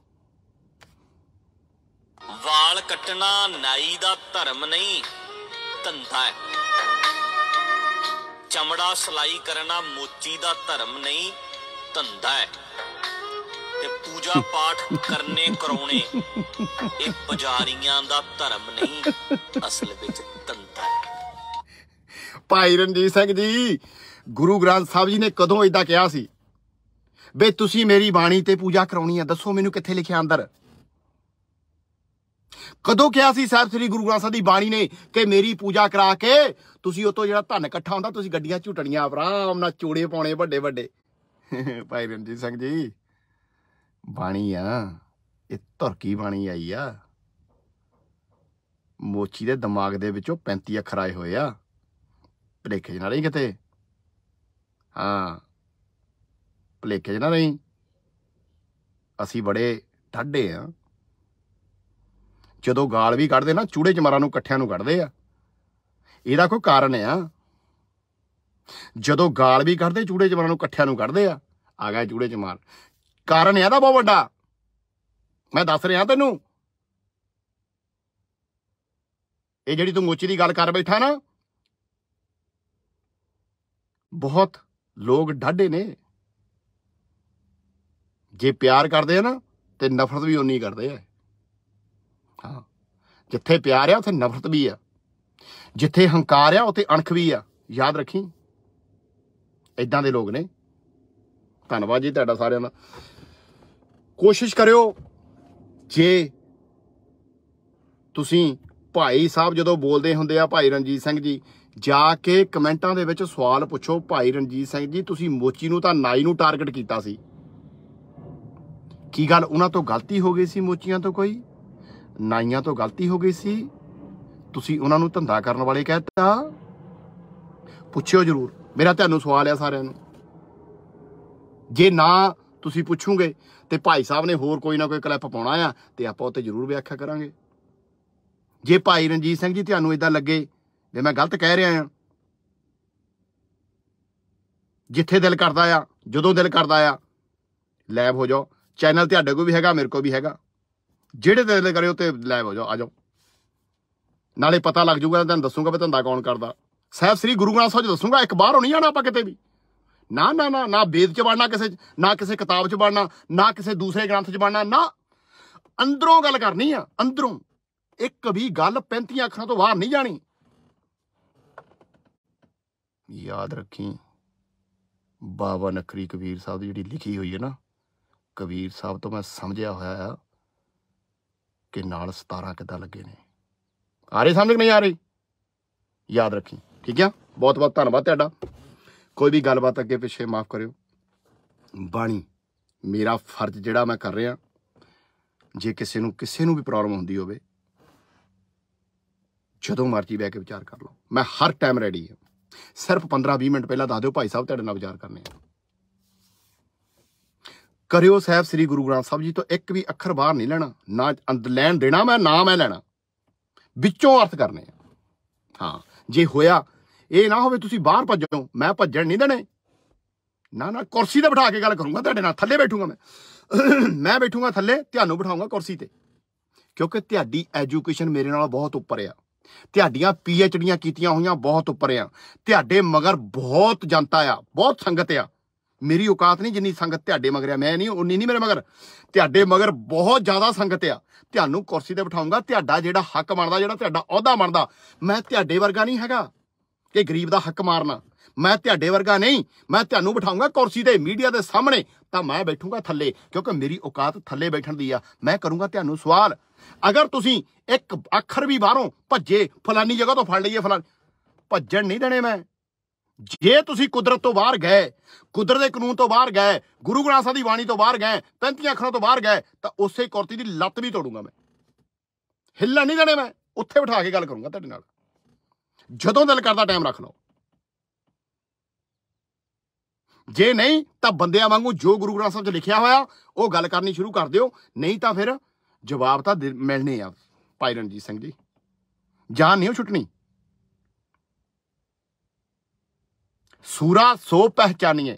ਵਾਲ ਕੱਟਣਾ ਨਾਈ ਦਾ ਧਰਮ ਨਹੀਂ ਧੰਦਾ ਹੈ ਚਮੜਾ ਸਲਾਈ ਕਰਨਾ ਮੋਚੀ ਦਾ ਧਰਮ ਨਹੀਂ ਧੰਦਾ ਹੈ ਤੇ ਪੂਜਾ ਪਾਠ ਕਰਨੇ ਕਰਾਉਣੇ ਇਹ ਪੁਜਾਰੀਆਂ ਦਾ ਧਰਮ ਨਹੀਂ ਅਸਲ ਵਿੱਚ ਧੰਦਾ ਭਾਈ ਰਣਜੀਤ ਸਿੰਘ ਜੀ ਗੁਰੂ ਗ੍ਰੰਥ ਸਾਹਿਬ ਜੀ ਨੇ ਕਦੋਂ ਇਦਾਂ ਕਿਹਾ ਸੀ ਵੇ ਤੁਸੀਂ ਮੇਰੀ ਬਾਣੀ ਤੇ ਪੂਜਾ ਕਰਾਉਣੀ ਆ ਦੱਸੋ ਮੈਨੂੰ ਕਿੱਥੇ ਲਿਖਿਆ ਅੰਦਰ ਕਦੋਂ ਕਿਹਾ ਸੀ ਸਾਹਿਬ ਸ੍ਰੀ ਗੁਰੂ ਗ੍ਰੰਥ ਸਾਹਿਬ ਦੀ ਬਾਣੀ ਨੇ ਕਿ ਮੇਰੀ ਪੂਜਾ ਕਰਾ ਕੇ ਤੁਸੀਂ ਉਤੋਂ ਜਿਹੜਾ ਧਨ ਇਕੱਠਾ ਹੁੰਦਾ ਤੁਸੀਂ ਗੱਡੀਆਂ ਝੂਟਣੀਆਂ ਆਮ ਨਾਲ ਚੋੜੇ ਪਾਉਣੇ ਵੱਡੇ ਵੱਡੇ ਭਾਈ ਰਣਜੀਤ ਸਿੰਘ ਜੀ ਬਾਣੀ ਆ ਇਹ ਧਰਕੀ ਬਾਣੀ ਆਈ ਆ ਮੋਚੀ ਦੇ ਦਿਮਾਗ ਦੇ ਵਿੱਚੋਂ 35 ਅੱਖਰ ਆਏ ਹੋਏ ਆ ਭਲੇਖੇ ਜਨਾ ਰਹੀ ਕਿਤੇ ਹਾਂ ਭਲੇਖੇ ਜਨਾ ਰਹੀ ਅਸੀਂ ਬੜੇ ਠੱਡੇ ਆ ਜਦੋਂ ਗਾਲ ਵੀ ਕੱਢਦੇ ਨਾ ਚੂੜੇ ਚਮਾਰਾਂ ਨੂੰ ਇਕੱਠਿਆਂ ਨੂੰ ਕੱਢਦੇ ਆ ਇਹਦਾ ਕੋਈ ਕਾਰਨ ਆ ਜਦੋਂ ਗਾਲ ਵੀ ਕੱਢਦੇ ਚੂੜੇ ਚਮਾਰਾਂ ਨੂੰ ਇਕੱਠਿਆਂ ਨੂੰ ਕੱਢਦੇ ਆ ਆ ਗਿਆ ਚੂੜੇ ਚਮਾਰ ਕਾਰਨ ਇਹਦਾ ਬਹੁਤ ਵੱਡਾ ਮੈਂ ਦੱਸ ਰਿਹਾ ਤੈਨੂੰ ਇਹ ਜਿਹੜੀ ਤੂੰ ਮੋਚੀ ਦੀ ਗੱਲ ਕਰ ਬੈਠਾ ਨਾ ਬਹੁਤ ਲੋਕ ਡਾਢੇ ਨੇ ਜੇ ਪਿਆਰ ਕਰਦੇ ਆ ਨਾ ਤੇ ਨਫ਼ਰਤ ਵੀ ਉਨੀ ਕਰਦੇ ਆ ਹਾਂ ਜਿੱਥੇ ਪਿਆਰ ਆ ਉੱਥੇ ਨਫ਼ਰਤ ਵੀ ਆ ਜਿੱਥੇ ਹੰਕਾਰ ਆ ਉੱਥੇ ਅਣਖ ਵੀ ਆ ਯਾਦ ਰੱਖੀ ਐਦਾਂ ਦੇ ਲੋਕ ਨੇ ਧੰਨਵਾਦ ਜੀ ਤੁਹਾਡਾ ਸਾਰਿਆਂ ਦਾ ਕੋਸ਼ਿਸ਼ ਕਰਿਓ ਜੇ ਤੁਸੀਂ ਭਾਈ ਸਾਹਿਬ ਜਦੋਂ ਬੋਲਦੇ ਹੁੰਦੇ ਆ ਭਾਈ ਰਣਜੀਤ ਸਿੰਘ ਜੀ ਜਾ ਕੇ ਕਮੈਂਟਾਂ ਦੇ ਵਿੱਚ ਸਵਾਲ ਪੁੱਛੋ ਭਾਈ ਰਣਜੀਤ ਸਿੰਘ ਜੀ ਤੁਸੀਂ ਮੋਚੀ ਨੂੰ ਤਾਂ ਨਾਈ ਨੂੰ ਟਾਰਗੇਟ ਕੀਤਾ ਸੀ ਕੀ ਗੱਲ ਉਹਨਾਂ ਤੋਂ ਗਲਤੀ ਹੋ ਗਈ ਸੀ ਮੋਚੀਆਂ ਤੋਂ ਕੋਈ ਨਾਈਆਂ ਤੋਂ ਗਲਤੀ ਹੋ ਗਈ ਸੀ ਤੁਸੀਂ ਉਹਨਾਂ ਨੂੰ ਧੰਦਾ ਕਰਨ ਵਾਲੇ ਕਹਿਤਾ ਪੁੱਛਿਓ ਜ਼ਰੂਰ ਮੇਰਾ ਤੁਹਾਨੂੰ ਸਵਾਲ ਆ ਸਾਰਿਆਂ ਨੂੰ ਜੇ ਨਾ ਤੁਸੀਂ ਪੁੱਛੋਗੇ ਤੇ ਭਾਈ ਸਾਹਿਬ ਨੇ ਹੋਰ ਕੋਈ ਨਾ ਕੋਈ ਕਲਿੱਪ ਪਾਉਣਾ ਆ ਤੇ ਆਪਾਂ ਉੱਤੇ ਜ਼ਰੂਰ ਵਿਆਖਿਆ ਕਰਾਂਗੇ ਜੇ ਭਾਈ ਰਣਜੀਤ ਸਿੰਘ ਜੀ ਤੁਹਾਨੂੰ ਇਦਾਂ ਲੱਗੇ ਜੇ ਮੈਂ ਗਲਤ ਕਹਿ ਰਿਹਾ ਆ ਜਿੱਥੇ ਦਿਲ ਕਰਦਾ ਆ ਜਦੋਂ ਦਿਲ ਕਰਦਾ ਆ ਲਾਈਵ ਹੋ ਜਾਓ ਚੈਨਲ ਤੁਹਾਡੇ ਕੋਲ ਵੀ ਹੈਗਾ ਮੇਰੇ ਕੋਲ ਵੀ ਹੈਗਾ ਜਿਹੜੇ ਦਿਲ ਉਹ ਤੇ ਲਾਈਵ ਹੋ ਜਾਓ ਆ ਜਾਓ ਨਾਲੇ ਪਤਾ ਲੱਗ ਜਾਊਗਾ ਤੁਹਾਨੂੰ ਦੱਸੂਗਾ ਵੀ ਧੰਦਾ ਕੌਣ ਕਰਦਾ ਸਹਿਬ ਸ੍ਰੀ ਗੁਰੂ ਗ੍ਰੰਥ ਸਾਹਿਬ ਜੀ ਦੱਸੂਗਾ ਇੱਕ ਬਾਹਰ ਹੋਣੀ ਜਾਣਾ ਆਪਾਂ ਕਿਤੇ ਵੀ ਨਾ ਨਾ ਨਾ ਨਾ ਵੇਦ 'ਚ ਵੜਨਾ ਕਿਸੇ ਨਾ ਕਿਸੇ ਕਿਤਾਬ 'ਚ ਵੜਨਾ ਨਾ ਕਿਸੇ ਦੂਸਰੇ ਗ੍ਰੰਥ 'ਚ ਵੜਨਾ ਨਾ ਅੰਦਰੋਂ ਗੱਲ ਕਰਨੀ ਆ ਅੰਦਰੋਂ ਇੱਕ ਵੀ ਗੱਲ 35 ਅੱਖਰਾਂ ਤੋਂ ਬਾਹਰ ਨਹੀਂ ਜਾਣੀ ਯਾਦ ਰੱਖੀ ਬਾਬਾ ਨਖਰੀ ਕਬੀਰ ਸਾਹਿਬ ਦੀ ਜਿਹੜੀ ਲਿਖੀ ਹੋਈ ਹੈ ਨਾ ਕਬੀਰ ਸਾਹਿਬ ਤੋਂ ਮੈਂ ਸਮਝਿਆ ਹੋਇਆ ਆ ਕਿ ਨਾਲ 17 ਕਿੱਦਾਂ ਲੱਗੇ ਨੇ ਆ ਰਹੀ ਸਮਝ ਨਹੀਂ ਆ ਰਹੀ ਯਾਦ ਰੱਖੀ ਠੀਕ ਆ ਬਹੁਤ ਬਹੁਤ ਧੰਨਵਾਦ ਤੁਹਾਡਾ ਕੋਈ ਵੀ ਗੱਲਬਾਤ ਅੱਗੇ ਪਿੱਛੇ ਮਾਫ ਕਰਿਓ ਬਾਣੀ ਮੇਰਾ ਫਰਜ਼ ਜਿਹੜਾ ਮੈਂ ਕਰ ਰਿਹਾ ਜੇ ਕਿਸੇ ਨੂੰ ਕਿਸੇ ਨੂੰ ਵੀ ਪ੍ਰੋਬਲਮ ਹੁੰਦੀ ਹੋਵੇ ਜਦੋਂ ਮਰਜ਼ੀ ਬੈ ਕੇ ਵਿਚਾਰ ਕਰ ਲਓ ਮੈਂ ਹਰ ਟਾਈਮ ਰੈਡੀ ਹਾਂ ਸਿਰਫ 15-20 ਮਿੰਟ ਪਹਿਲਾਂ ਦੱਸ ਦਿਓ ਭਾਈ ਸਾਹਿਬ ਤੁਹਾਡੇ ਨਾਲ ਵਿਚਾਰ ਕਰਨੇ ਆ ਕਰਿਓ ਸਾਹਿਬ ਸ੍ਰੀ ਗੁਰੂ ਗ੍ਰੰਥ ਸਾਹਿਬ ਜੀ ਤੋਂ ਇੱਕ ਵੀ ਅੱਖਰ ਬਾਹਰ ਨਹੀਂ ਲੈਣਾ ਨਾ ਅੰਦਰ ਲੈਣ ਦੇਣਾ ਮੈਂ ਨਾ ਮੈਂ ਲੈਣਾ ਵਿੱਚੋਂ ਅਰਥ ਕਰਨੇ ਆ ਹਾਂ ਜੇ ਹੋਇਆ ਇਹ ਨਾ ਹੋਵੇ ਤੁਸੀਂ ਬਾਹਰ ਭੱਜੋ ਮੈਂ ਭੱਜਣ ਨਹੀਂ ਦੇਣੇ ਨਾ ਨਾ ਕੁਰਸੀ ਤੇ ਬਿਠਾ ਕੇ ਗੱਲ ਕਰੂੰਗਾ ਤੁਹਾਡੇ ਨਾਲ ਥੱਲੇ ਬੈਠੂਗਾ ਮੈਂ ਮੈਂ ਬੈਠੂਗਾ ਥੱਲੇ ਤੁਹਾਨੂੰ ਬਿਠਾਉਂਗਾ ਕੁਰਸੀ ਤੇ ਕਿਉਂਕਿ ਤੁਹਾਡੀ ਐਜੂਕੇਸ਼ਨ ਮੇਰੇ ਨਾਲ ਬਹੁਤ ਉੱਪਰ ਆ ਤੁਹਾਡੀਆਂ ਪੀ ਐਚ ਡੀਆਂ ਕੀਤੀਆਂ ਹੋਈਆਂ ਬਹੁਤ ਉੱਪਰ ਆ ਤੁਹਾਡੇ ਮਗਰ ਬਹੁਤ ਜਨਤਾ ਆ ਬਹੁਤ ਸੰਗਤ ਆ ਮੇਰੀ ਔਕਾਤ ਨਹੀਂ ਜਿੰਨੀ ਸੰਗਤ ਤੁਹਾਡੇ ਮਗਰ ਆ ਮੈਂ ਨਹੀਂ ਉਨੀ ਨਹੀਂ ਮੇਰੇ ਮਗਰ ਤੁਹਾਡੇ ਮਗਰ ਬਹੁਤ ਜ਼ਿਆਦਾ ਸੰਗਤ ਆ ਤੁਹਾਨੂੰ ਕੁਰਸੀ ਤੇ ਬਿਠਾਉਂਗਾ ਤੁਹਾਡਾ ਜਿਹੜਾ ਹੱਕ ਬਣਦਾ ਜਿਹੜਾ ਤੁਹਾਡਾ ਅਹੁਦਾ ਬਣਦਾ ਮੈਂ ਤੁਹਾਡੇ ਵਰਗਾ ਨਹੀਂ ਹੈਗਾ ਕਿ ਗਰੀਬ ਦਾ ਹੱਕ ਮਾਰਨਾ ਮੈਂ ਤੁਹਾਡੇ ਵਰਗਾ ਨਹੀਂ ਮੈਂ ਤੁਹਾਨੂੰ ਬਿਠਾਉਂਗਾ ਕੁਰਸੀ ਤੇ ਮੀਡੀਆ ਦੇ ਸਾਹਮਣੇ ਤਾਂ ਮੈਂ ਬੈਠੂੰਗਾ ਥੱਲੇ ਕਿਉਂਕਿ ਮੇਰੀ ਔਕਾਤ ਥੱਲੇ ਬੈਠਣ ਦੀ ਆ ਮੈਂ ਕਰੂੰਗਾ ਤੁਹਾਨੂੰ ਸਵਾਲ ਅਗਰ ਤੁਸੀਂ ਇੱਕ ਅੱਖਰ ਵੀ ਬਾਹਰੋਂ ਭੱਜੇ ਫਲਾਨੀ ਜਗ੍ਹਾ ਤੋਂ ਫੜ ਲਈਏ ਫਲਾਨ ਭੱਜਣ ਨਹੀਂ ਦੇਣੇ ਮੈਂ ਜੇ ਤੁਸੀਂ ਕੁਦਰਤ ਤੋਂ ਬਾਹਰ ਗਏ ਕੁਦਰਤ ਦੇ ਕਾਨੂੰਨ ਤੋਂ ਬਾਹਰ ਗਏ ਗੁਰੂ ਗ੍ਰੰਥ ਸਾਹਿਬ ਦੀ ਬਾਣੀ ਤੋਂ ਬਾਹਰ ਗਏ ਪੰਤੀਆਂ ਅੱਖਰਾਂ ਤੋਂ ਬਾਹਰ ਗਏ ਤਾਂ ਉਸੇ ਕੁਰਤੀ ਦੀ ਲੱਤ ਵੀ ਤੋੜੂੰਗਾ ਮੈਂ ਹਿੱਲਣ ਨਹੀਂ ਦੇਣੇ ਮੈਂ ਉੱਥੇ ਬਿਠਾ ਕੇ ਗੱਲ ਕਰੂੰਗਾ ਤੁਹਾਡੇ ਨਾਲ ਜਦੋਂ ਦਿਲ ਕਰਦਾ ਟਾਈਮ ਰੱਖ ਲਓ ਜੇ ਨਹੀਂ ਤਾਂ ਬੰਦਿਆਂ ਵਾਂਗੂ ਜੋ ਗੁਰੂ ਗ੍ਰੰਥ ਸਾਹਿਬ 'ਚ ਲਿਖਿਆ ਹੋਇਆ ਉਹ ਗੱਲ ਕਰਨੀ ਸ਼ੁਰੂ ਕਰ ਦਿਓ ਨਹੀਂ ਤਾਂ ਫਿਰ ਜਵਾਬ ਤਾਂ ਮਿਲਣੇ ਆ ਭਾਈ ਰਣਜੀਤ ਸਿੰਘ ਜੀ ਜਾਨ ਨਹੀਂ ਛੁੱਟਣੀ ਸੂਰਾ ਸੋ ਪਹਿਚਾਨੀਏ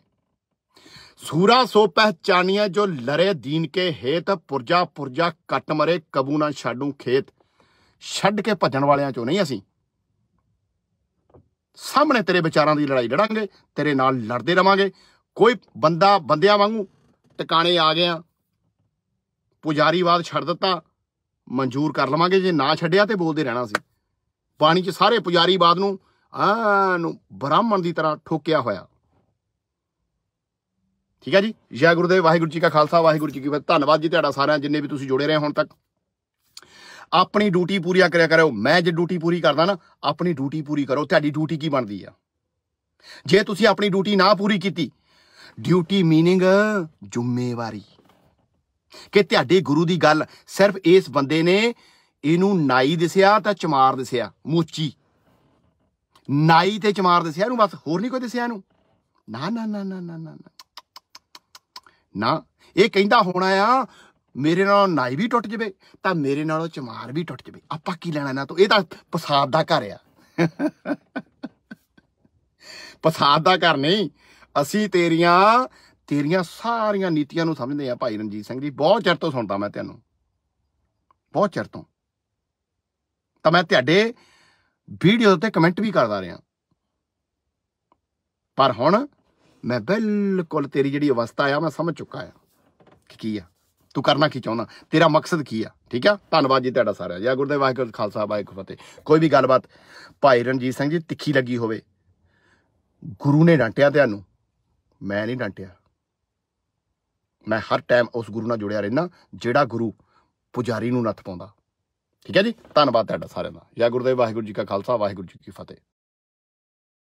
ਸੂਰਾ ਸੋ ਪਹਿਚਾਨੀਏ ਜੋ ਲਰੇ ਦੀਨ ਕੇ ਹੇਤ ਪੁਰਜਾ ਪੁਰਜਾ ਕੱਟ ਮਰੇ ਕਬੂ ਨਾ ਛਾਡੂ ਖੇਤ ਛੱਡ ਕੇ ਭੱਜਣ ਵਾਲਿਆਂ ਚੋਂ ਨਹੀਂ ਅਸੀਂ ਸਾਹਮਣੇ ਤੇਰੇ ਵਿਚਾਰਾਂ ਦੀ ਲੜਾਈ ਲੜਾਂਗੇ ਤੇਰੇ ਨਾਲ ਲੜਦੇ ਰਵਾਂਗੇ ਕੋਈ ਬੰਦਾ ਬੰਦਿਆਂ ਵਾਂਗੂ ਟਿਕਾਣੇ ਆ ਗਿਆ ਪੁਜਾਰੀਵਾਦ ਛੱਡ ਦਿੱਤਾ ਮਨਜ਼ੂਰ ਕਰ ਲਵਾਂਗੇ ਜੇ ਨਾ ਛੱਡਿਆ ਤੇ ਬੋਲਦੇ ਰਹਿਣਾ ਸੀ ਪਾਣੀ 'ਚ ਸਾਰੇ ਪੁਜਾਰੀਵਾਦ ਨੂੰ ਆ ਨੂੰ ਬ੍ਰਾਹਮਣ ਦੀ ਤਰ੍ਹਾਂ ਠੋਕਿਆ ਹੋਇਆ ਠੀਕ ਹੈ ਜੀ ਜੈ ਗੁਰੂਦੇਵ ਵਾਹਿਗੁਰੂ ਜੀ ਕਾ ਖਾਲਸਾ ਵਾਹਿਗੁਰੂ ਜੀ ਕੀ ਫਤਿਹ ਧੰਨਵਾਦ ਜੀ ਤੁਹਾਡਾ ਸਾਰਿਆਂ ਜਿੰਨੇ ਵੀ ਤੁਸੀਂ ਜੁੜੇ ਰਹੇ ਹੁਣ ਤੱਕ ਆਪਣੀ ਡਿਊਟੀ ਪੂਰੀ ਕਰਿਆ ਕਰੋ ਮੈਂ ਜੇ ਡਿਊਟੀ ਪੂਰੀ ਕਰਦਾ ਨਾ ਆਪਣੀ ਡਿਊਟੀ ਪੂਰੀ ਕਰੋ ਤੁਹਾਡੀ ਡਿਊਟੀ ਕੀ ਬਣਦੀ ਆ ਜੇ ਤੁਸੀਂ ਆਪਣੀ ਡਿਊਟੀ ਨਾ ਪੂਰੀ ਕੀਤੀ ਡਿਊਟੀ ਮੀਨਿੰਗ ਜ਼ਿੰਮੇਵਾਰੀ ਕਿ ਤੁਹਾਡੇ ਗੁਰੂ ਦੀ ਗੱਲ ਸਿਰਫ ਇਸ ਬੰਦੇ ਨੇ ਇਹਨੂੰ ਨਾਈ ਦਿਸਿਆ ਤਾਂ ਚਮਾਰ ਦਿਸਿਆ ਮੋਚੀ ਨਾਈ ਤੇ ਚਮਾਰ ਦਿਸਿਆ ਇਹਨੂੰ ਬਸ ਹੋਰ ਨਹੀਂ ਕੋਈ ਦਿਸਿਆ ਇਹਨੂੰ ਨਾ ਨਾ ਨਾ ਨਾ ਨਾ ਨਾ ਨਾ ਇਹ ਕਹਿੰਦਾ ਹੋਣਾ ਆ ਮੇਰੇ ਨਾਲੋਂ ਨਾਈ ਵੀ ਟੁੱਟ ਜਵੇ ਤਾਂ ਮੇਰੇ ਨਾਲੋਂ ਚਮਾਰ ਵੀ ਟੁੱਟ ਜਵੇ ਆਪਾਂ ਕੀ ਲੈਣਾ ਨਾ ਤੋਂ ਇਹ ਤਾਂ ਪਸਾਦ ਦਾ ਘਰ ਆ ਪਸਾਦ ਦਾ ਘਰ ਨਹੀਂ ਅਸੀਂ ਤੇਰੀਆਂ ਤੇਰੀਆਂ ਸਾਰੀਆਂ ਨੀਤੀਆਂ ਨੂੰ ਸਮਝਦੇ ਆ ਭਾਈ ਰਣਜੀਤ ਸਿੰਘ ਜੀ ਬਹੁਤ ਚਿਰ ਤੋਂ ਸੁਣਦਾ ਮੈਂ ਤੈਨੂੰ ਬਹੁਤ ਚਿਰ ਤੋਂ ਤਾਂ ਮੈਂ ਤੁਹਾਡੇ ਵੀਡੀਓ ਤੇ ਕਮੈਂਟ ਵੀ ਕਰਦਾ ਰਿਹਾ ਪਰ ਹੁਣ ਮੈਂ ਬਿਲਕੁਲ ਤੇਰੀ ਜਿਹੜੀ ਅਵਸਥਾ ਆ ਮੈਂ ਸਮਝ ਚੁੱਕਾ ਆ ਕੀ ਕੀ ਆ ਤੂੰ ਕਰਨਾ ਕੀ ਚਾਹੁੰਦਾ ਤੇਰਾ ਮਕਸਦ ਕੀ ਆ ਠੀਕ ਆ ਧੰਨਵਾਦ ਜੀ ਤੁਹਾਡਾ ਸਾਰਿਆਂ ਜੀ ਗੁਰਦੇਵ ਵਾਹਿਗੁਰੂ ਖਾਲਸਾ ਵਾਹਿਗੁਰੂ ਫਤਿਹ ਕੋਈ ਵੀ ਗੱਲਬਾਤ ਭਾਈ ਰਣਜੀਤ ਸਿੰਘ ਜੀ ਤਿੱਖੀ ਲੱਗੀ ਹੋਵੇ ਗੁਰੂ ਨੇ ਡਾਂਟਿਆ ਤੁਹਾਨੂੰ ਮੈਂ ਨਹੀਂ ਡਾਂਟਿਆ ਮੈਂ ਹਰ ਟਾਈਮ ਉਸ ਗੁਰੂ ਨਾਲ ਜੁੜਿਆ ਰਹਿਣਾ ਜਿਹੜਾ ਗੁਰੂ ਪੁਜਾਰੀ ਨੂੰ ਨੱਥ ਪਾਉਂਦਾ ਠੀਕ ਹੈ ਜੀ ਧੰਨਵਾਦ ਤੁਹਾਡਾ ਸਾਰਿਆਂ ਦਾ ਜੈ ਗੁਰਦੇਵ ਵਾਹਿਗੁਰੂ ਜੀ ਕਾ ਖਾਲਸਾ ਵਾਹਿਗੁਰੂ ਜੀ ਕੀ ਫਤਿਹ